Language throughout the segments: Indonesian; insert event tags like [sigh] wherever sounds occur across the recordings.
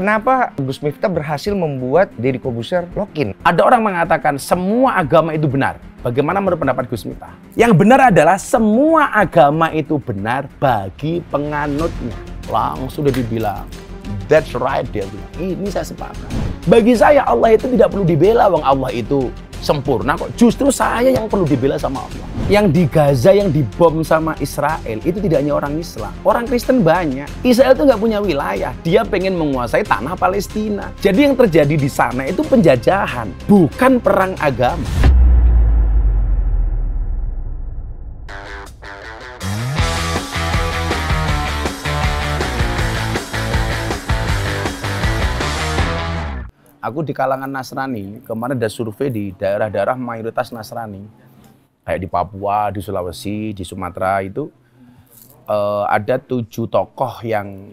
Kenapa Gus Miftah berhasil membuat Deddy Kobuser lokin? Ada orang mengatakan semua agama itu benar. Bagaimana menurut pendapat Gus Miftah? Yang benar adalah semua agama itu benar bagi penganutnya. Langsung sudah dibilang. That's right dia bilang. Ini saya sepakat. Bagi saya Allah itu tidak perlu dibela, wong Allah itu sempurna kok. Justru saya yang perlu dibela sama Allah. Yang di Gaza yang dibom sama Israel itu tidak hanya orang Islam. Orang Kristen banyak. Israel itu nggak punya wilayah. Dia pengen menguasai tanah Palestina. Jadi yang terjadi di sana itu penjajahan, bukan perang agama. aku di kalangan Nasrani, kemarin ada survei di daerah-daerah mayoritas Nasrani. Kayak di Papua, di Sulawesi, di Sumatera itu uh, ada tujuh tokoh yang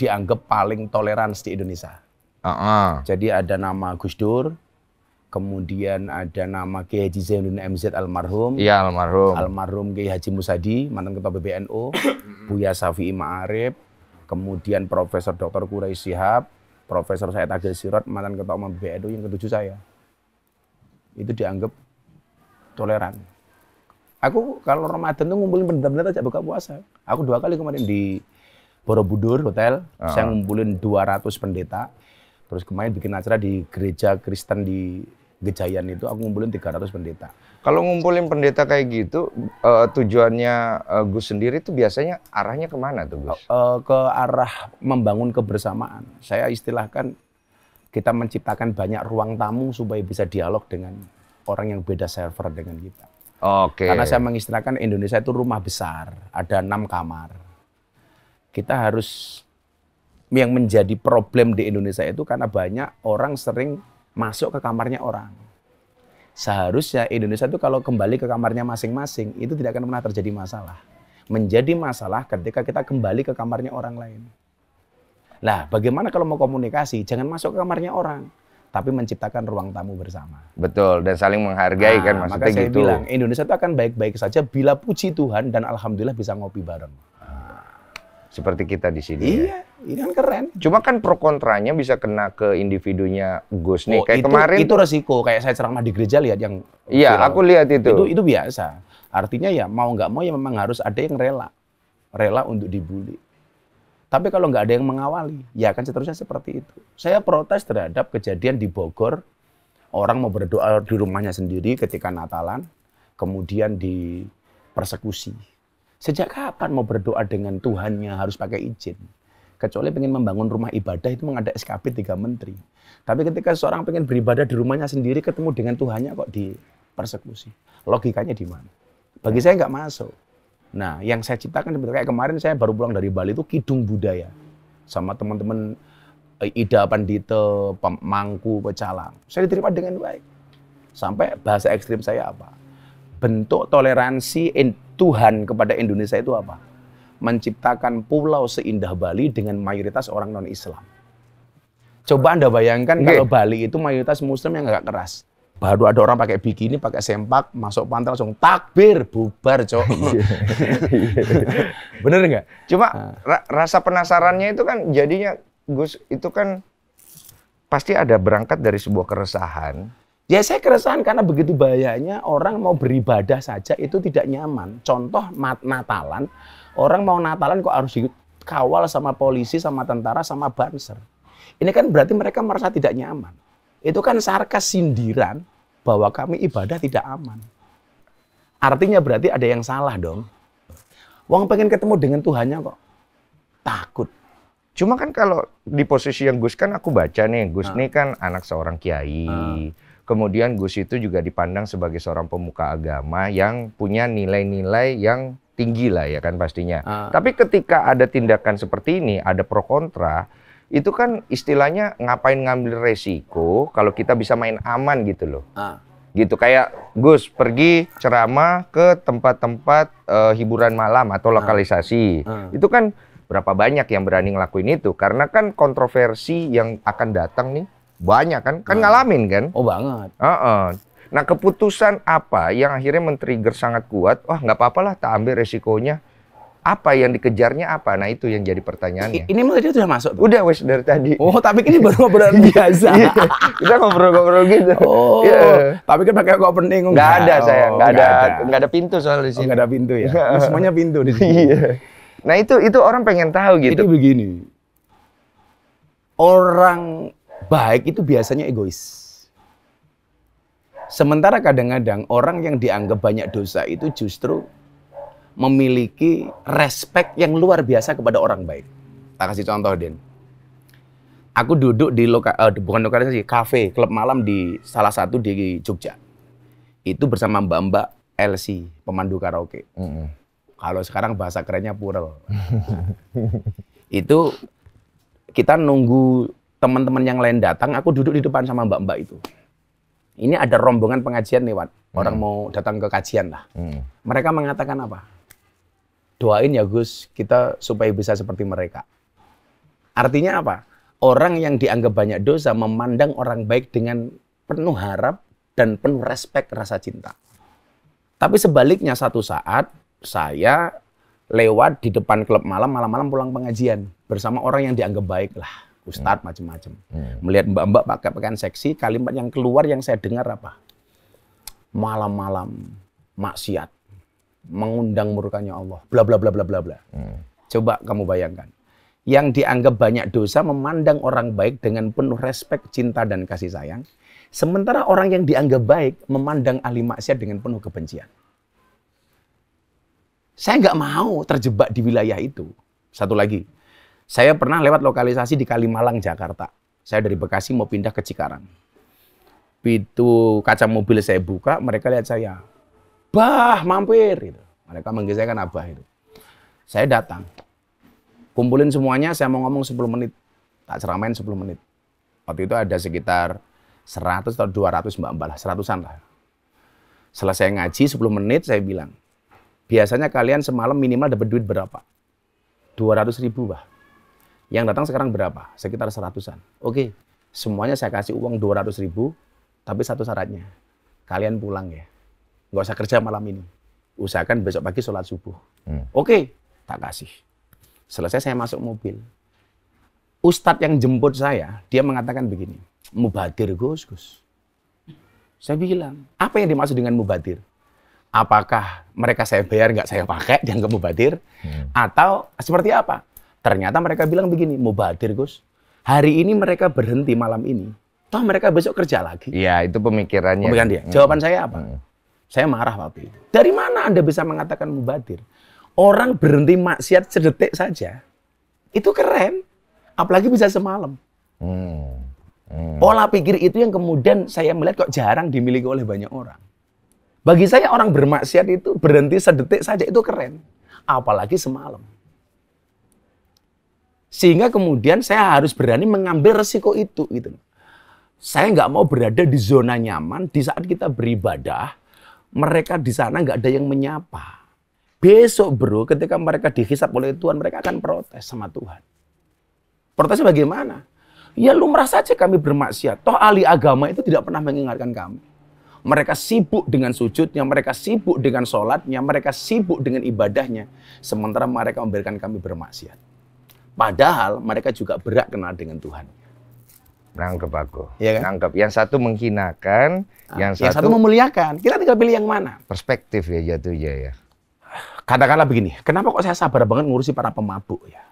dianggap paling toleran di Indonesia. Uh -uh. Jadi ada nama Gus Dur, kemudian ada nama Kiai Haji Zainuddin MZ almarhum. Iya almarhum. Almarhum Kiai Haji Musadi, mantan ketua PBNU, Buya Safi Ma'arif, kemudian Profesor Dr. Kurai Sihab, Profesor saya Agil Sirot, mantan ketua umum BNU yang ketujuh saya. Itu dianggap toleran. Aku kalau Ramadan tuh ngumpulin benda-benda aja buka puasa. Aku dua kali kemarin di Borobudur Hotel, uh saya ngumpulin 200 pendeta. Terus kemarin bikin acara di gereja Kristen di Gejayan itu, aku ngumpulin 300 pendeta. Kalau ngumpulin pendeta kayak gitu, uh, tujuannya uh, Gus sendiri itu biasanya arahnya kemana tuh Gus? Uh, ke arah membangun kebersamaan. Saya istilahkan kita menciptakan banyak ruang tamu supaya bisa dialog dengan orang yang beda server dengan kita. Oke. Okay. Karena saya mengistilahkan Indonesia itu rumah besar, ada enam kamar. Kita harus yang menjadi problem di Indonesia itu karena banyak orang sering masuk ke kamarnya orang Seharusnya Indonesia itu kalau kembali ke kamarnya masing-masing itu tidak akan pernah terjadi masalah. Menjadi masalah ketika kita kembali ke kamarnya orang lain. Nah, bagaimana kalau mau komunikasi? Jangan masuk ke kamarnya orang, tapi menciptakan ruang tamu bersama. Betul, dan saling menghargai kan nah, kan maksudnya maka saya gitu. bilang, Indonesia itu akan baik-baik saja bila puji Tuhan dan alhamdulillah bisa ngopi bareng seperti kita di sini. Ya. Iya, ya. ini kan keren. Cuma kan pro kontranya bisa kena ke individunya Gus nih. Oh, kayak itu, kemarin itu resiko. Kayak saya ceramah di gereja lihat yang Iya, viral. aku lihat itu. Itu itu biasa. Artinya ya mau nggak mau ya memang harus ada yang rela. Rela untuk dibully. Tapi kalau nggak ada yang mengawali, ya akan seterusnya seperti itu. Saya protes terhadap kejadian di Bogor, orang mau berdoa di rumahnya sendiri ketika Natalan, kemudian di persekusi Sejak kapan mau berdoa dengan Tuhannya harus pakai izin? Kecuali pengen membangun rumah ibadah itu mengada SKP tiga menteri. Tapi ketika seorang pengen beribadah di rumahnya sendiri ketemu dengan Tuhannya kok dipersekusi. Logikanya di mana? Bagi ya. saya nggak masuk. Nah, yang saya ciptakan sebenarnya kayak kemarin saya baru pulang dari Bali itu kidung budaya sama teman-teman eh, Ida Pandita, Mangku, Pecalang. Saya diterima dengan baik. Sampai bahasa ekstrim saya apa? Bentuk toleransi Tuhan kepada Indonesia itu apa? Menciptakan pulau seindah Bali dengan mayoritas orang non-Islam. Coba Anda bayangkan okay. kalau Bali itu mayoritas muslim yang agak keras. Baru ada orang pakai bikini, pakai sempak, masuk pantai langsung takbir, bubar, cok. [laughs] Iya. [laughs] Bener nggak? Cuma ah. ra rasa penasarannya itu kan jadinya Gus itu kan pasti ada berangkat dari sebuah keresahan Ya saya keresahan karena begitu bahayanya orang mau beribadah saja itu tidak nyaman. Contoh Natalan, orang mau Natalan kok harus dikawal sama polisi, sama tentara, sama banser. Ini kan berarti mereka merasa tidak nyaman. Itu kan sarkas sindiran bahwa kami ibadah tidak aman. Artinya berarti ada yang salah dong. Wong pengen ketemu dengan Tuhannya kok. Takut. Cuma kan kalau di posisi yang Gus kan aku baca nih, Gus nah. nih kan anak seorang kiai. Nah Kemudian Gus itu juga dipandang sebagai seorang pemuka agama yang punya nilai-nilai yang tinggi lah ya kan pastinya. Uh. Tapi ketika ada tindakan seperti ini, ada pro kontra, itu kan istilahnya ngapain ngambil resiko kalau kita bisa main aman gitu loh. Uh. Gitu kayak Gus pergi ceramah ke tempat-tempat uh, hiburan malam atau ah. lokalisasi. Uh. Uh. Itu kan berapa banyak yang berani ngelakuin itu karena kan kontroversi yang akan datang nih banyak kan? Kan ngalamin kan? Oh banget. Uh -uh. Nah keputusan apa yang akhirnya men-trigger sangat kuat? Wah nggak apa-apalah, tak ambil resikonya. Apa yang dikejarnya apa? Nah itu yang jadi pertanyaannya. ini mulai dia udah masuk? Tuh? Udah wes dari tadi. Oh tapi ini baru ngobrol [laughs] biasa. Iya, kita ngobrol-ngobrol gitu. Oh. Yeah. Tapi kan pakai opening. Oh, nggak ada saya, nggak ada, nggak ada. ada pintu soal di oh, sini. Nggak oh, ada pintu ya. [laughs] nah, semuanya pintu di sini. Iya. nah itu itu orang pengen tahu gitu. Jadi begini, orang baik itu biasanya egois. Sementara kadang-kadang orang yang dianggap banyak dosa itu justru memiliki respect yang luar biasa kepada orang baik. Tak kasih contoh, Den. Aku duduk di loka, uh, bukan lokalisasi, kafe, klub malam di salah satu di Jogja. Itu bersama mbak-mbak LC, pemandu karaoke. Mm -hmm. Kalau sekarang bahasa kerennya purel. [laughs] itu kita nunggu teman-teman yang lain datang, aku duduk di depan sama mbak-mbak itu. Ini ada rombongan pengajian nih, Wan. Orang hmm. mau datang ke kajian lah. Hmm. Mereka mengatakan apa? Doain ya Gus, kita supaya bisa seperti mereka. Artinya apa? Orang yang dianggap banyak dosa memandang orang baik dengan penuh harap dan penuh respek rasa cinta. Tapi sebaliknya satu saat saya lewat di depan klub malam, malam-malam pulang pengajian bersama orang yang dianggap baik lah ustadz hmm. macam-macam. Hmm. Melihat mbak-mbak pakai pakaian seksi, kalimat yang keluar yang saya dengar apa? Malam-malam maksiat, mengundang murkanya Allah, bla bla bla bla bla bla. Hmm. Coba kamu bayangkan. Yang dianggap banyak dosa memandang orang baik dengan penuh respek, cinta dan kasih sayang. Sementara orang yang dianggap baik memandang ahli maksiat dengan penuh kebencian. Saya nggak mau terjebak di wilayah itu. Satu lagi, saya pernah lewat lokalisasi di Kalimalang, Jakarta. Saya dari Bekasi mau pindah ke Cikarang. Pintu kaca mobil saya buka, mereka lihat saya. Bah, mampir. Gitu. Mereka manggil saya kan Abah. Gitu. Saya datang. Kumpulin semuanya, saya mau ngomong 10 menit. Tak ceramain 10 menit. Waktu itu ada sekitar 100 atau 200 mbak-mbak lah, seratusan lah. Selesai ngaji 10 menit, saya bilang, biasanya kalian semalam minimal dapat duit berapa? 200 ribu, bah. Yang datang sekarang berapa? Sekitar seratusan. Oke, semuanya saya kasih uang dua ratus ribu, tapi satu syaratnya, kalian pulang ya. Nggak usah kerja malam ini. Usahakan besok pagi sholat subuh. Hmm. Oke, tak kasih. Selesai saya masuk mobil. Ustadz yang jemput saya, dia mengatakan begini, mubadir Gus Gus. Saya bilang, apa yang dimaksud dengan mubadir? Apakah mereka saya bayar nggak saya pakai dianggap mubadir? Hmm. Atau seperti apa? Ternyata mereka bilang begini, mubadir Gus. Hari ini mereka berhenti malam ini. Toh mereka besok kerja lagi. Iya, itu pemikirannya. Pemikiran dia. Hmm. Jawaban saya apa? Hmm. Saya marah waktu itu. Dari mana Anda bisa mengatakan mubadir? Orang berhenti maksiat sedetik saja. Itu keren. Apalagi bisa semalam. Hmm. Hmm. Pola pikir itu yang kemudian saya melihat kok jarang dimiliki oleh banyak orang. Bagi saya orang bermaksiat itu berhenti sedetik saja itu keren. Apalagi semalam. Sehingga kemudian saya harus berani mengambil resiko itu gitu. Saya nggak mau berada di zona nyaman di saat kita beribadah, mereka di sana nggak ada yang menyapa. Besok bro, ketika mereka dihisap oleh Tuhan, mereka akan protes sama Tuhan. Protesnya bagaimana? Ya lumrah saja kami bermaksiat. Toh ahli agama itu tidak pernah mengingatkan kami. Mereka sibuk dengan sujudnya, mereka sibuk dengan sholatnya, mereka sibuk dengan ibadahnya. Sementara mereka memberikan kami bermaksiat. Padahal mereka juga berat kenal dengan Tuhan. Nangkep aku. Iya kan? Nangkep. Yang satu menghinakan, ah, yang, yang satu, memuliakan. Kita tinggal pilih yang mana. Perspektif ya jatuhnya ya. Katakanlah begini, kenapa kok saya sabar banget ngurusi para pemabuk ya?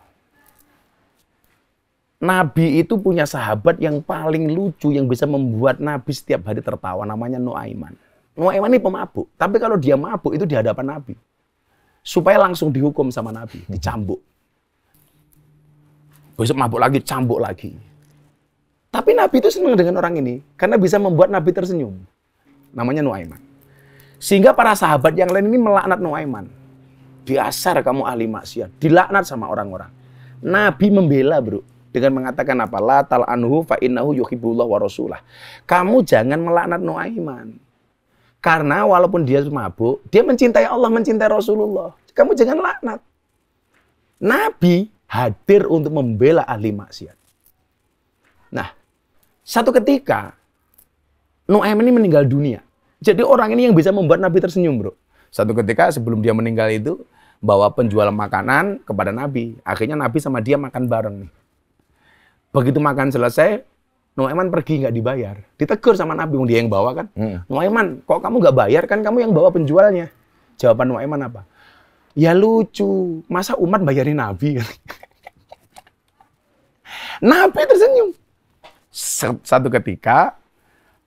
Nabi itu punya sahabat yang paling lucu yang bisa membuat Nabi setiap hari tertawa namanya Nuaiman. Nuaiman ini pemabuk, tapi kalau dia mabuk itu di hadapan Nabi. Supaya langsung dihukum sama Nabi, dicambuk besok mabuk lagi, cambuk lagi. Tapi Nabi itu senang dengan orang ini karena bisa membuat Nabi tersenyum. Namanya Nuaiman. Sehingga para sahabat yang lain ini melaknat Nuaiman. Diasar kamu ahli maksiat, dilaknat sama orang-orang. Nabi membela, Bro, dengan mengatakan apa? La tal anhu fa innahu yuhibbullah wa rasulah. Kamu jangan melaknat Nuaiman. Karena walaupun dia mabuk, dia mencintai Allah, mencintai Rasulullah. Kamu jangan laknat. Nabi hadir untuk membela ahli maksiat. Nah, satu ketika Noem ini meninggal dunia. Jadi orang ini yang bisa membuat Nabi tersenyum, bro. Satu ketika sebelum dia meninggal itu bawa penjual makanan kepada Nabi. Akhirnya Nabi sama dia makan bareng nih. Begitu makan selesai, Noeman pergi nggak dibayar. Ditegur sama Nabi, dia yang bawa kan. Hmm. Noeman, kok kamu nggak bayar kan kamu yang bawa penjualnya. Jawaban Noeman apa? Ya lucu. Masa umat bayarin Nabi? Nabi tersenyum. Satu ketika,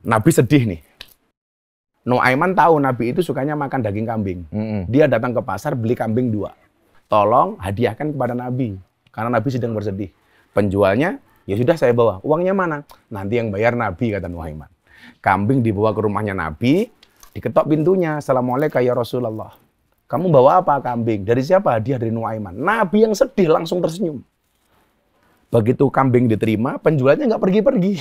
Nabi sedih nih. Nuaiman tahu Nabi itu sukanya makan daging kambing. Dia datang ke pasar beli kambing dua. Tolong hadiahkan kepada Nabi. Karena Nabi sedang bersedih. Penjualnya, ya sudah saya bawa. Uangnya mana? Nanti yang bayar Nabi, kata Nuaiman. Kambing dibawa ke rumahnya Nabi, diketok pintunya. Assalamualaikum ya Rasulullah. Kamu bawa apa? Kambing. Dari siapa? Hadiah dari Nuaiman. Nabi yang sedih langsung tersenyum. Begitu kambing diterima, penjualnya nggak pergi-pergi.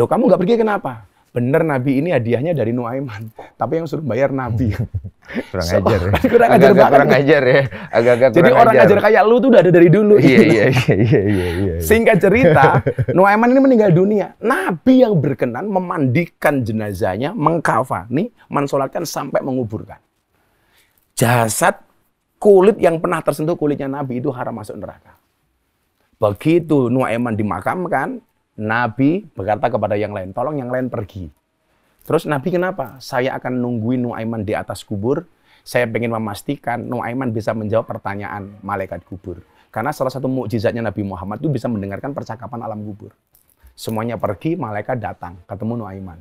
Loh kamu nggak pergi kenapa? Bener Nabi ini hadiahnya dari Nuaiman. Tapi yang suruh bayar Nabi. [laughs] Ya. [laughs] kurang ajar ya. Kurang ajar agak, Kurang ajar ya. Agak-agak Jadi orang ajar. ajar kayak lu tuh udah ada dari dulu. Iya, [laughs] iya, iya, iya, iya, iya. Singkat cerita, Nuaiman ini meninggal dunia. Nabi yang berkenan memandikan jenazahnya, mengkafani, mensolatkan sampai menguburkan jasad kulit yang pernah tersentuh kulitnya Nabi itu haram masuk neraka. Begitu Nuaiman dimakamkan, Nabi berkata kepada yang lain, tolong yang lain pergi. Terus Nabi kenapa? Saya akan nungguin Nuaiman di atas kubur. Saya ingin memastikan Nuaiman bisa menjawab pertanyaan malaikat kubur. Karena salah satu mukjizatnya Nabi Muhammad itu bisa mendengarkan percakapan alam kubur. Semuanya pergi, malaikat datang, ketemu Nuaiman.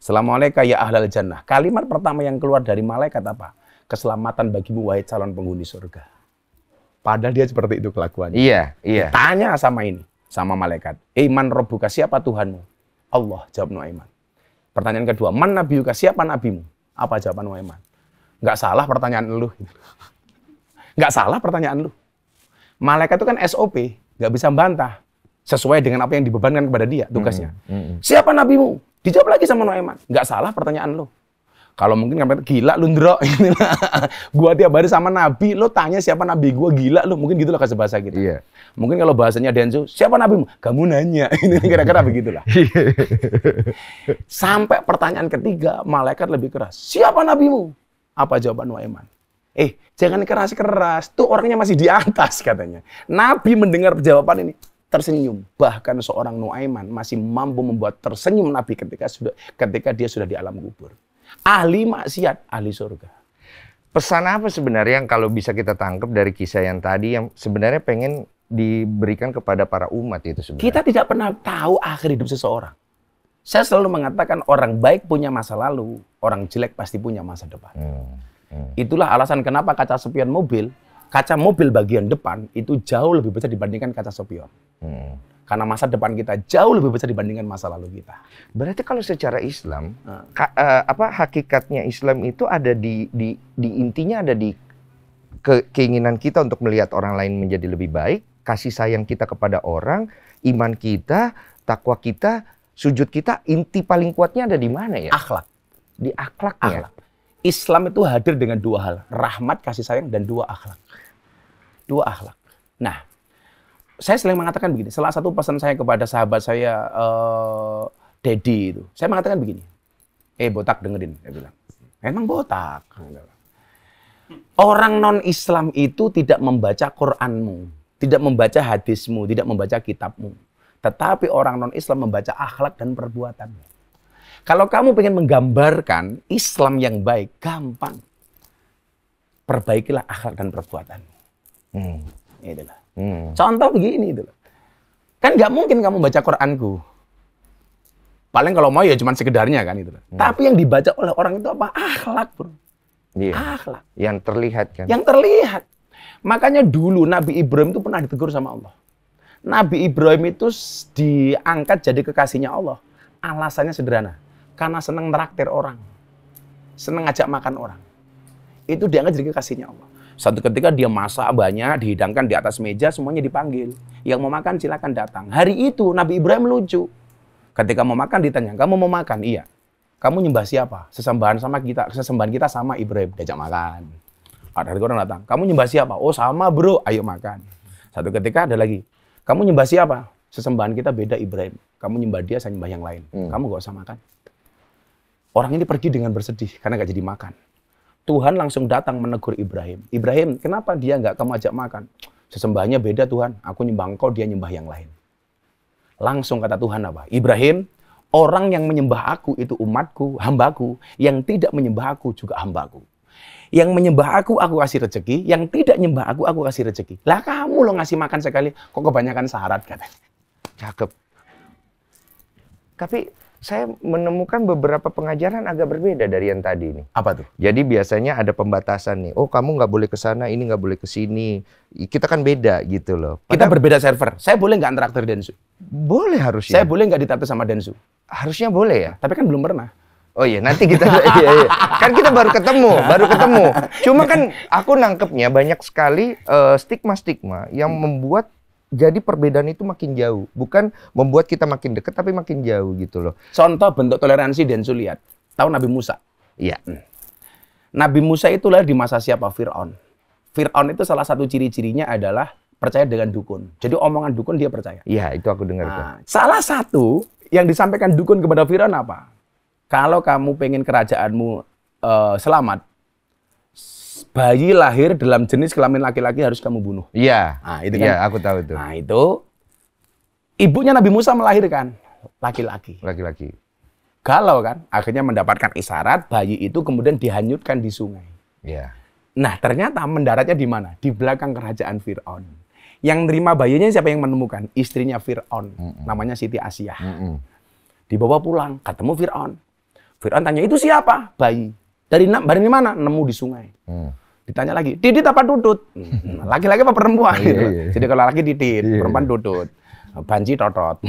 Assalamualaikum ya ahlal jannah. Kalimat pertama yang keluar dari malaikat apa? keselamatan bagimu wahai calon penghuni surga. Padahal dia seperti itu kelakuannya. Iya, iya. Tanya sama ini, sama malaikat. Iman robuka siapa Tuhanmu? Allah jawab Nuaiman. Pertanyaan kedua, man nabiyuka siapa nabimu? Apa jawaban Nuaiman? Enggak salah pertanyaan lu. Enggak [laughs] salah pertanyaan lu. Malaikat itu kan SOP, gak bisa membantah sesuai dengan apa yang dibebankan kepada dia tugasnya. Mm -hmm. Siapa nabimu? Dijawab lagi sama nuaiman. Gak salah pertanyaan lu. Kalau mungkin kamu gila lu ndro. [laughs] Gitu gua tiap hari sama nabi, lo tanya siapa nabi gua gila lu. Mungkin gitulah kasih bahasa gitu Iya. Mungkin kalau bahasanya Denzo siapa nabi? Kamu nanya. [laughs] Ini kira-kira begitulah. Iya. Sampai pertanyaan ketiga, malaikat lebih keras. Siapa nabimu? Apa jawaban Waiman? Eh, jangan keras-keras. Tuh orangnya masih di atas katanya. Nabi mendengar jawaban ini tersenyum. Bahkan seorang Nuaiman masih mampu membuat tersenyum Nabi ketika sudah ketika dia sudah di alam kubur ahli maksiat, ahli surga. Pesan apa sebenarnya yang kalau bisa kita tangkap dari kisah yang tadi yang sebenarnya pengen diberikan kepada para umat itu sebenarnya? Kita tidak pernah tahu akhir hidup seseorang. Saya selalu mengatakan orang baik punya masa lalu, orang jelek pasti punya masa depan. Hmm, hmm. Itulah alasan kenapa kaca sepian mobil kaca mobil bagian depan itu jauh lebih besar dibandingkan kaca sopir Hmm. Karena masa depan kita jauh lebih besar dibandingkan masa lalu kita. Berarti kalau secara Islam, hmm. ka, uh, apa hakikatnya Islam itu ada di, di, di intinya ada di ke, keinginan kita untuk melihat orang lain menjadi lebih baik, kasih sayang kita kepada orang, iman kita, takwa kita, sujud kita, inti paling kuatnya ada di mana ya? Akhlak. Di akhlaknya. Akhlak. Islam itu hadir dengan dua hal, rahmat, kasih sayang, dan dua akhlak dua akhlak. Nah, saya sering mengatakan begini, salah satu pesan saya kepada sahabat saya uh, Dedi itu, saya mengatakan begini, eh botak dengerin, saya bilang, emang botak. Orang non Islam itu tidak membaca Quranmu, tidak membaca hadismu, tidak membaca kitabmu, tetapi orang non Islam membaca akhlak dan perbuatanmu. Kalau kamu ingin menggambarkan Islam yang baik, gampang. Perbaikilah akhlak dan perbuatanmu. Hmm. Itulah. Hmm. Contoh begini itu. Kan nggak mungkin kamu baca Quranku. Paling kalau mau ya cuma sekedarnya kan itu. Hmm. Tapi yang dibaca oleh orang itu apa? Akhlak, Bro. Iya. Akhlak. Yang terlihat kan. Yang terlihat. Makanya dulu Nabi Ibrahim itu pernah ditegur sama Allah. Nabi Ibrahim itu diangkat jadi kekasihnya Allah. Alasannya sederhana. Karena senang meraktir orang. Senang ngajak makan orang. Itu diangkat jadi kekasihnya Allah. Satu ketika dia masak banyak, dihidangkan di atas meja, semuanya dipanggil. Yang mau makan silakan datang. Hari itu Nabi Ibrahim lucu. Ketika mau makan ditanya, kamu mau makan? Iya. Kamu nyembah siapa? Sesembahan sama kita, sesembahan kita sama Ibrahim. Diajak makan. Ada orang datang, kamu nyembah siapa? Oh sama bro, ayo makan. Satu ketika ada lagi, kamu nyembah siapa? Sesembahan kita beda Ibrahim. Kamu nyembah dia, saya nyembah yang lain. Hmm. Kamu gak usah makan. Orang ini pergi dengan bersedih karena gak jadi makan. Tuhan langsung datang menegur Ibrahim. Ibrahim, kenapa dia nggak kamu ajak makan? Sesembahnya beda Tuhan. Aku nyembah engkau, dia nyembah yang lain. Langsung kata Tuhan apa? Ibrahim, orang yang menyembah aku itu umatku, hambaku. Yang tidak menyembah aku juga hambaku. Yang menyembah aku, aku kasih rezeki. Yang tidak menyembah aku, aku kasih rezeki. Lah kamu lo ngasih makan sekali, kok kebanyakan syarat katanya. Cakep. Tapi saya menemukan beberapa pengajaran agak berbeda dari yang tadi ini. Apa tuh? Jadi biasanya ada pembatasan nih. Oh kamu nggak boleh ke sana, ini nggak boleh ke sini. Kita kan beda gitu loh. Padahal, Kita berbeda server. Saya boleh nggak dan Densu? Boleh harusnya. Saya boleh nggak ditata sama Densu? Harusnya boleh ya. Tapi kan belum pernah. Oh iya, nanti kita [laughs] iya, iya. kan kita baru ketemu, baru ketemu. Cuma kan aku nangkepnya banyak sekali uh, eh, stigma -stigma yang hmm. membuat jadi perbedaan itu makin jauh, bukan membuat kita makin dekat tapi makin jauh gitu loh. Contoh bentuk toleransi dan Suliat, tahu Nabi Musa? Iya. Hmm. Nabi Musa itulah di masa siapa Fir'aun. Fir'aun itu salah satu ciri-cirinya adalah percaya dengan dukun. Jadi omongan dukun dia percaya. Iya, itu aku dengar. Nah, salah satu yang disampaikan dukun kepada Fir'aun apa? Kalau kamu pengen kerajaanmu uh, selamat, bayi lahir dalam jenis kelamin laki-laki harus kamu bunuh. Iya. Nah, itu iya, kan. Iya, aku tahu itu. Nah, itu ibunya Nabi Musa melahirkan laki-laki. Laki-laki. Galau kan, akhirnya mendapatkan isyarat bayi itu kemudian dihanyutkan di sungai. Iya. Nah, ternyata mendaratnya di mana? Di belakang kerajaan Firaun. Yang nerima bayinya siapa yang menemukan? Istrinya Firaun, mm -mm. namanya Siti Asiyah. Mm -mm. Dibawa pulang, ketemu Firaun. Firaun tanya, "Itu siapa?" Bayi. Dari dari mana? Nemu di sungai. Hmm. Ditanya lagi, Didit apa Dudut? Hmm. [laughs] Laki-laki apa perempuan? Iya, gitu. iya. Jadi kalau laki Didit, iya. perempuan Dudut. Banci Totot. [laughs]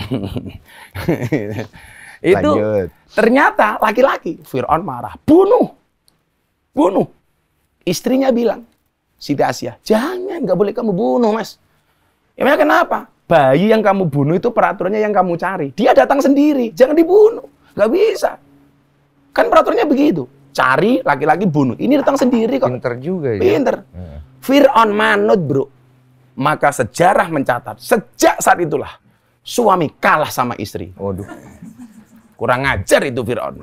itu Lanjut. ternyata laki-laki. Fir'aun marah, bunuh. Bunuh. Istrinya bilang, Siti Asia, jangan, nggak boleh kamu bunuh, Mas. Emangnya kenapa? Bayi yang kamu bunuh itu peraturannya yang kamu cari. Dia datang sendiri, jangan dibunuh. Nggak bisa. Kan peraturannya begitu cari laki-laki bunuh. Ini datang sendiri kok. Pinter juga ya. Pinter. Hmm. Fir'aun manut bro. Maka sejarah mencatat, sejak saat itulah suami kalah sama istri. Waduh. Kurang ajar itu Fir'aun.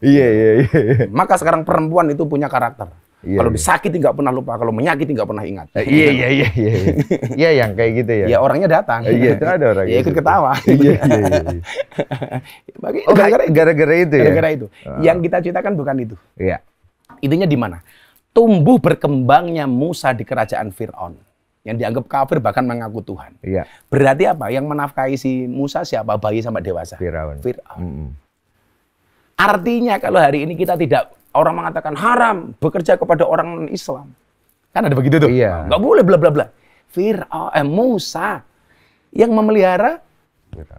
Iya, iya, iya. Maka sekarang perempuan itu punya karakter. Iya, kalau yeah. disakiti nggak pernah lupa, kalau menyakiti nggak pernah ingat. Eh, iya, iya iya iya iya. Iya yang kayak gitu ya. Iya orangnya datang. Iya itu ada orang. Iya gitu. ikut ketawa. [laughs] Iya iya iya. [laughs] Bagi oh, gara-gara itu ya. Gara-gara itu. Oh. Yang kita ceritakan bukan itu. Iya. Intinya di mana? Tumbuh berkembangnya Musa di kerajaan Firaun yang dianggap kafir bahkan mengaku Tuhan. Iya. Berarti apa? Yang menafkahi si Musa siapa? Bayi sampai dewasa. Firaun. Firaun. Mm -hmm. Artinya kalau hari ini kita tidak orang mengatakan haram bekerja kepada orang Islam. Kan ada begitu tuh. Iya. Gak boleh bla bla bla. Fir'aun eh, Musa yang memelihara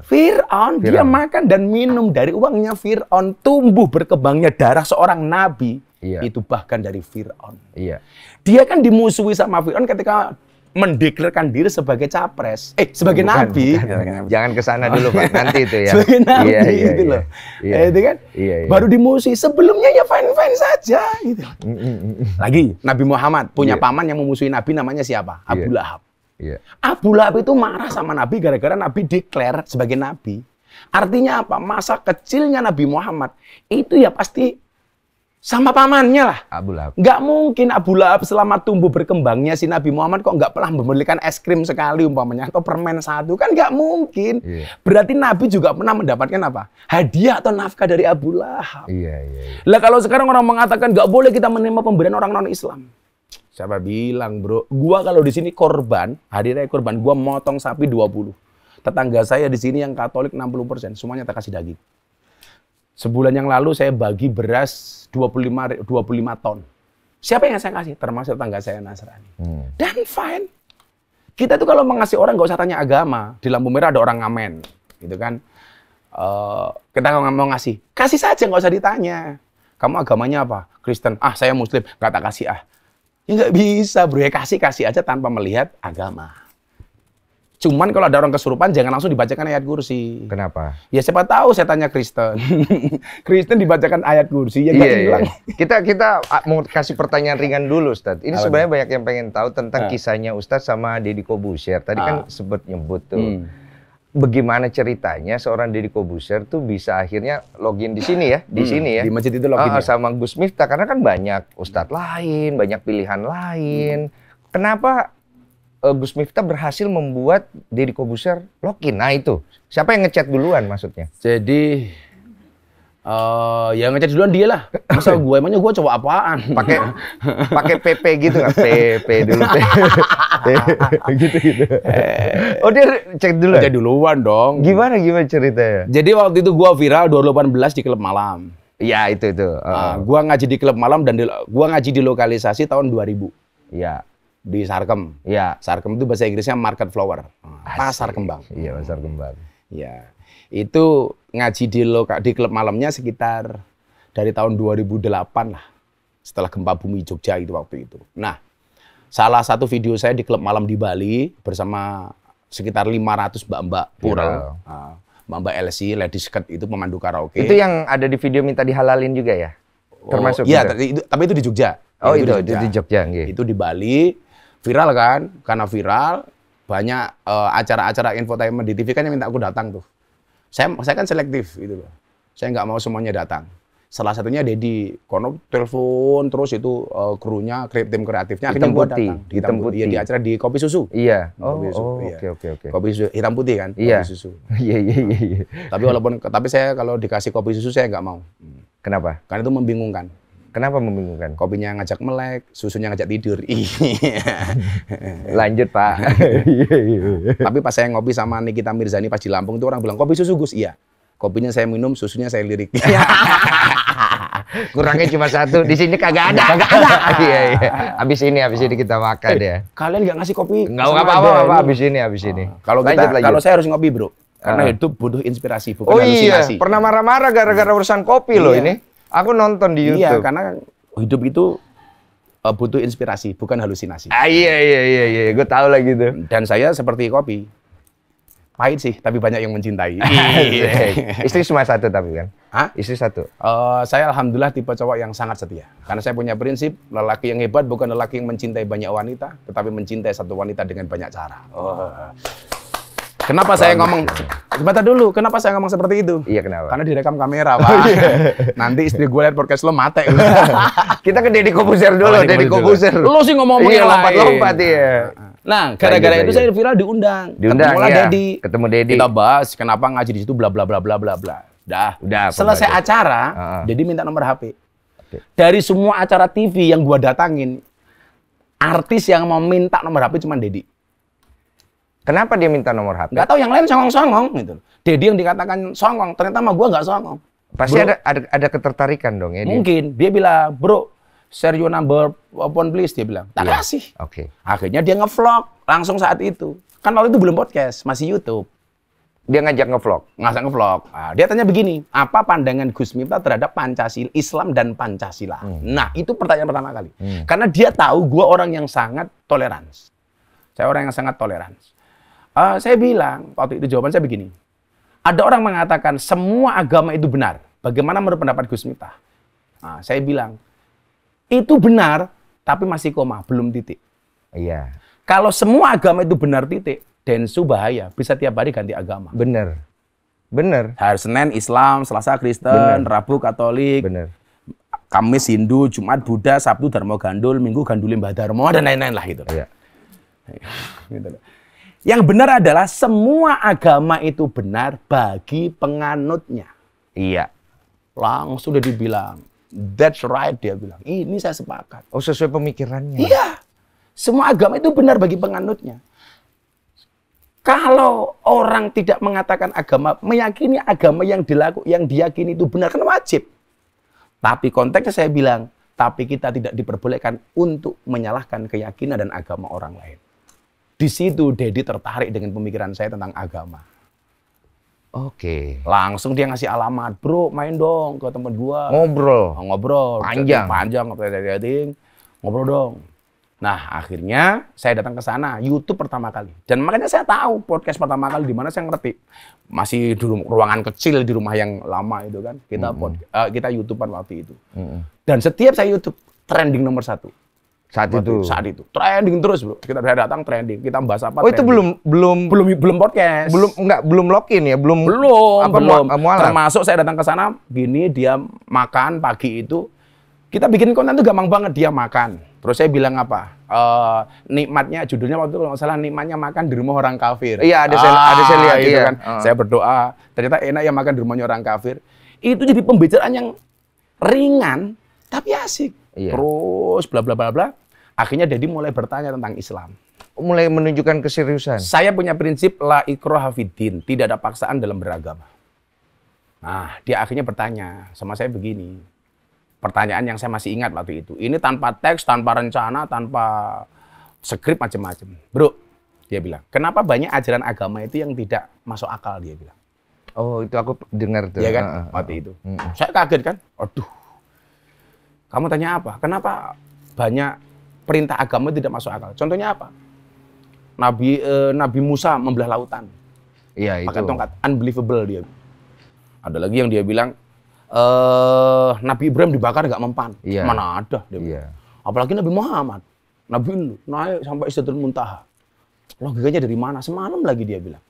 Fir'aun, dia makan dan minum dari uangnya Fir'aun, tumbuh berkembangnya darah seorang nabi. Iya. Itu bahkan dari Fir'aun. Iya. Dia kan dimusuhi sama Fir'aun ketika mendeklarkan diri sebagai capres, eh sebagai bukan, nabi. Bukan, jangan ke sana dulu Pak, nanti itu ya. sebagai iya, nabi iya, iya, gitu iya, loh. Iya, eh, iya, itu kan. Iya, iya. Baru dimusuhi, sebelumnya ya fine-fine saja gitu. Mm, mm, mm, Lagi Nabi Muhammad punya iya. paman yang memusuhi Nabi namanya siapa? Abu iya. Lahab. Iya. Abu Lahab itu marah sama Nabi gara-gara Nabi deklar sebagai nabi. Artinya apa? Masa kecilnya Nabi Muhammad itu ya pasti sama pamannya lah. Abu Lahab. Nggak mungkin Abu Lahab selama tumbuh berkembangnya si Nabi Muhammad kok nggak pernah membelikan es krim sekali umpamanya atau permen satu kan nggak mungkin. Iya. Berarti Nabi juga pernah mendapatkan apa? Hadiah atau nafkah dari Abu Lahab. Iya, iya, iya. Lah kalau sekarang orang mengatakan nggak boleh kita menerima pemberian orang non Islam. Siapa bilang bro? Gua kalau di sini korban, hadirnya korban, gua motong sapi 20. Tetangga saya di sini yang Katolik 60%, semuanya tak kasih daging. Sebulan yang lalu saya bagi beras 25 25 ton. Siapa yang saya kasih? Termasuk tangga saya Nasrani. Hmm. Dan fine. Kita tuh kalau mengasih orang nggak usah tanya agama. Di lampu merah ada orang ngamen, gitu kan? Uh, kita nggak mau ngasih, kasih saja nggak usah ditanya. Kamu agamanya apa? Kristen. Ah, saya Muslim. Kata kasih ah. Ya nggak bisa bro, ya kasih kasih aja tanpa melihat agama. Cuman kalau ada orang kesurupan jangan langsung dibacakan ayat kursi. Kenapa? Ya siapa tahu saya tanya Kristen. [laughs] Kristen dibacakan ayat kursi ya iya, iya, hilang. Kita kita mau kasih pertanyaan ringan dulu Ustaz. Ini Apa sebenarnya banyak yang pengen tahu tentang ha. Ah. kisahnya Ustaz sama Deddy Kobusier. Tadi ha. kan ah. sebut nyebut tuh. Hmm bagaimana ceritanya seorang Deddy Kobusier tuh bisa akhirnya login di sini ya, di hmm, sini ya. Di masjid itu login. Uh, sama Gus Miftah karena kan banyak ustadz lain, banyak pilihan lain. Hmm. Kenapa uh, Gus Miftah berhasil membuat Deddy Kobuser lokin. Nah itu, siapa yang ngechat duluan maksudnya? Jadi uh, eh, yang ngechat duluan dia lah. Masa [laughs] gue emangnya gue coba apaan? Pakai [laughs] pakai PP gitu nggak? PP dulu. [laughs] gitu gitu. Eh, oh dia cek dulu. Cek duluan dong. Gimana gimana ceritanya? Jadi waktu itu gue viral 2018 di klub malam. Ya itu itu. Uh. Uh, gua ngaji di klub malam dan di, gua ngaji di lokalisasi tahun 2000. Ya di Sarkem. Iya. Sarkem itu bahasa Inggrisnya market flower, Asli. pasar kembang. Iya, pasar kembang. Iya. Itu ngaji di loka, di klub malamnya sekitar dari tahun 2008 lah. Setelah gempa bumi Jogja itu waktu itu. Nah, salah satu video saya di klub malam di Bali bersama sekitar 500 mbak-mbak iya. pura. Ah, mbak-mbak LC, Ladies Cut itu memandu karaoke. Itu yang ada di video minta dihalalin juga ya? Oh, Termasuk oh, Iya, gitu? itu, tapi itu di Jogja. Oh, itu, itu di Jogja. Itu di, Jogja. Itu di Bali viral kan karena viral banyak acara eh, acara-acara infotainment di TV kan yang minta aku datang tuh saya saya kan selektif gitu loh saya nggak mau semuanya datang salah satunya Dedi Kono telepon terus itu uh, krunya tim kreatifnya hitam akhirnya putih. datang hitam, hitam putih ya, di acara di kopi susu iya oh kopi oh, oh iya. oke oke oke kopi susu hitam putih kan iya. kopi susu [laughs] iya, iya iya iya tapi walaupun tapi saya kalau dikasih kopi susu saya nggak mau kenapa karena itu membingungkan Kenapa membingungkan? Kopinya ngajak melek, susunya ngajak tidur. [laughs] Iya. Lanjut Pak. [laughs] Iya, iya. Tapi pas saya ngopi sama Nikita Mirzani pas di Lampung itu orang bilang kopi susu Gus. Iya. Kopinya saya minum, susunya saya lirik. [laughs] Kurangnya cuma satu. Di sini kagak ada. Kagak ada. iya, iya. Abis ini, abis ini kita makan eh, ya. Kalian nggak ngasih kopi? Nggak apa-apa, apa, abis ini, abis ini. Ah, kalau kita, kalau saya harus ngopi bro, karena ah. itu butuh inspirasi bukan oh, halusinasi. Oh iya, pernah marah-marah gara-gara urusan kopi loh ini. Aku nonton di iya, YouTube. Iya, karena hidup itu uh, butuh inspirasi, bukan halusinasi. Ah, iya iya iya iya, gue tahu lah gitu. Dan saya seperti kopi. Pahit sih, tapi banyak yang mencintai. [laughs] Iya. Istri cuma satu tapi kan? Hah? Istri satu. Uh, saya alhamdulillah tipe cowok yang sangat setia. Karena saya punya prinsip lelaki yang hebat bukan lelaki yang mencintai banyak wanita, tetapi mencintai satu wanita dengan banyak cara. Oh. Kenapa saya ngomong sebentar dulu? Kenapa saya ngomong seperti itu? Iya kenapa? Karena direkam kamera [laughs] pak. Oh, iya. Nanti istri gue lihat podcast lo mate. [laughs] Kita ke Deddy Kobuser dulu. Oh, Deddy Kobuser. Lo sih ngomong ngomong iya, lompat-lompat iya. Ah, ah, ah. Nah, gara-gara iya, itu iya, saya viral diundang. Diundang Ketemu ya. Deddy. Ketemu Deddy. Kita bahas kenapa ngaji di situ bla bla bla bla bla bla. Dah. Udah. Selesai itu. acara, uh -huh. Deddy minta nomor HP. Dari semua acara TV yang gue datangin, artis yang mau minta nomor HP cuma Deddy. Kenapa dia minta nomor HP? Gak tau yang lain songong-songong gitu. Dedi yang dikatakan songong, ternyata mah gua gak songong. Pasti ada, ada ada ketertarikan dong ya. Mungkin dia, dia bilang, bro, share your number phone please dia bilang. Tak yeah. kasih. Oke. Okay. Akhirnya dia ngevlog langsung saat itu. Kan waktu itu belum podcast, masih YouTube. Dia ngajak ngevlog, ngajak ngevlog. Nah, dia tanya begini, apa pandangan Gus Miftah terhadap Pancasila, Islam dan Pancasila? Hmm. Nah, itu pertanyaan pertama kali. Hmm. Karena dia tahu gue orang yang sangat toleransi. Saya orang yang sangat toleransi Uh, saya bilang, waktu itu jawaban saya begini. Ada orang mengatakan semua agama itu benar. Bagaimana menurut pendapat Gus Miftah? Nah, saya bilang, itu benar, tapi masih koma, belum titik. Iya. Kalau semua agama itu benar titik, dan bahaya, bisa tiap hari ganti agama. Benar. Benar. Hari Senin Islam, Selasa Kristen, bener. Rabu Katolik. Benar. Kamis Hindu, Jumat Buddha, Sabtu Dharma Gandul, Minggu Gandulin Mbah Dharma dan lain-lain lah gitu. Iya. Gitu. Yang benar adalah semua agama itu benar bagi penganutnya. Iya. Langsung sudah dibilang. That's right dia bilang. Ini saya sepakat. Oh sesuai pemikirannya. Ya? Iya. Semua agama itu benar bagi penganutnya. Kalau orang tidak mengatakan agama, meyakini agama yang dilaku, yang diyakini itu benar kan wajib. Tapi konteksnya saya bilang, tapi kita tidak diperbolehkan untuk menyalahkan keyakinan dan agama orang lain. Di situ Dedi tertarik dengan pemikiran saya tentang agama. Oke. Langsung dia ngasih alamat, bro main dong ke temen gua. Ngobrol. Oh, ngobrol. Panjang. Panjang, ngobrol ngobrol dong. Nah akhirnya saya datang ke sana, YouTube pertama kali. Dan makanya saya tahu podcast pertama kali di mana saya ngerti. Masih di ruangan kecil di rumah yang lama itu kan. Kita mm -hmm. pod, uh, kita YouTubean waktu itu. Mm -hmm. Dan setiap saya YouTube trending nomor satu saat Berarti itu saat itu trending terus bro kita udah datang trending kita bahas apa oh trending. itu belum belum belum belum podcast belum enggak belum login ya belum belum apa, belum mualan. termasuk saya datang ke sana gini dia makan pagi itu kita bikin konten tuh gampang banget dia makan terus saya bilang apa uh, nikmatnya judulnya waktu itu kalau nggak salah nikmatnya makan di rumah orang kafir iya ada ah, saya ada saya lihat itu iya. kan uh. saya berdoa ternyata enak ya makan di rumahnya orang kafir itu jadi pembicaraan yang ringan tapi asik iya. terus bla bla bla bla Akhirnya Dedi mulai bertanya tentang Islam. Mulai menunjukkan keseriusan. Saya punya prinsip la ikroha fiddin, tidak ada paksaan dalam beragama. Nah, dia akhirnya bertanya sama saya begini. Pertanyaan yang saya masih ingat waktu itu. Ini tanpa teks, tanpa rencana, tanpa skrip macam-macam. Bro, dia bilang, kenapa banyak ajaran agama itu yang tidak masuk akal, dia bilang. Oh, itu aku dengar Iya kan, uh, uh, waktu itu. Uh, Saya kaget kan, aduh. Kamu tanya apa? Kenapa banyak perintah agama tidak masuk akal. Contohnya apa? Nabi eh, Nabi Musa membelah lautan. Iya, itu. Pakai tongkat. Unbelievable dia. Ada lagi yang dia bilang eh Nabi Ibrahim dibakar gak mempan. Iya. Mana ada dia. Iya. Apalagi Nabi Muhammad. Nabi naik sampai Sidratul Muntaha. Logikanya dari mana? Semalam lagi dia bilang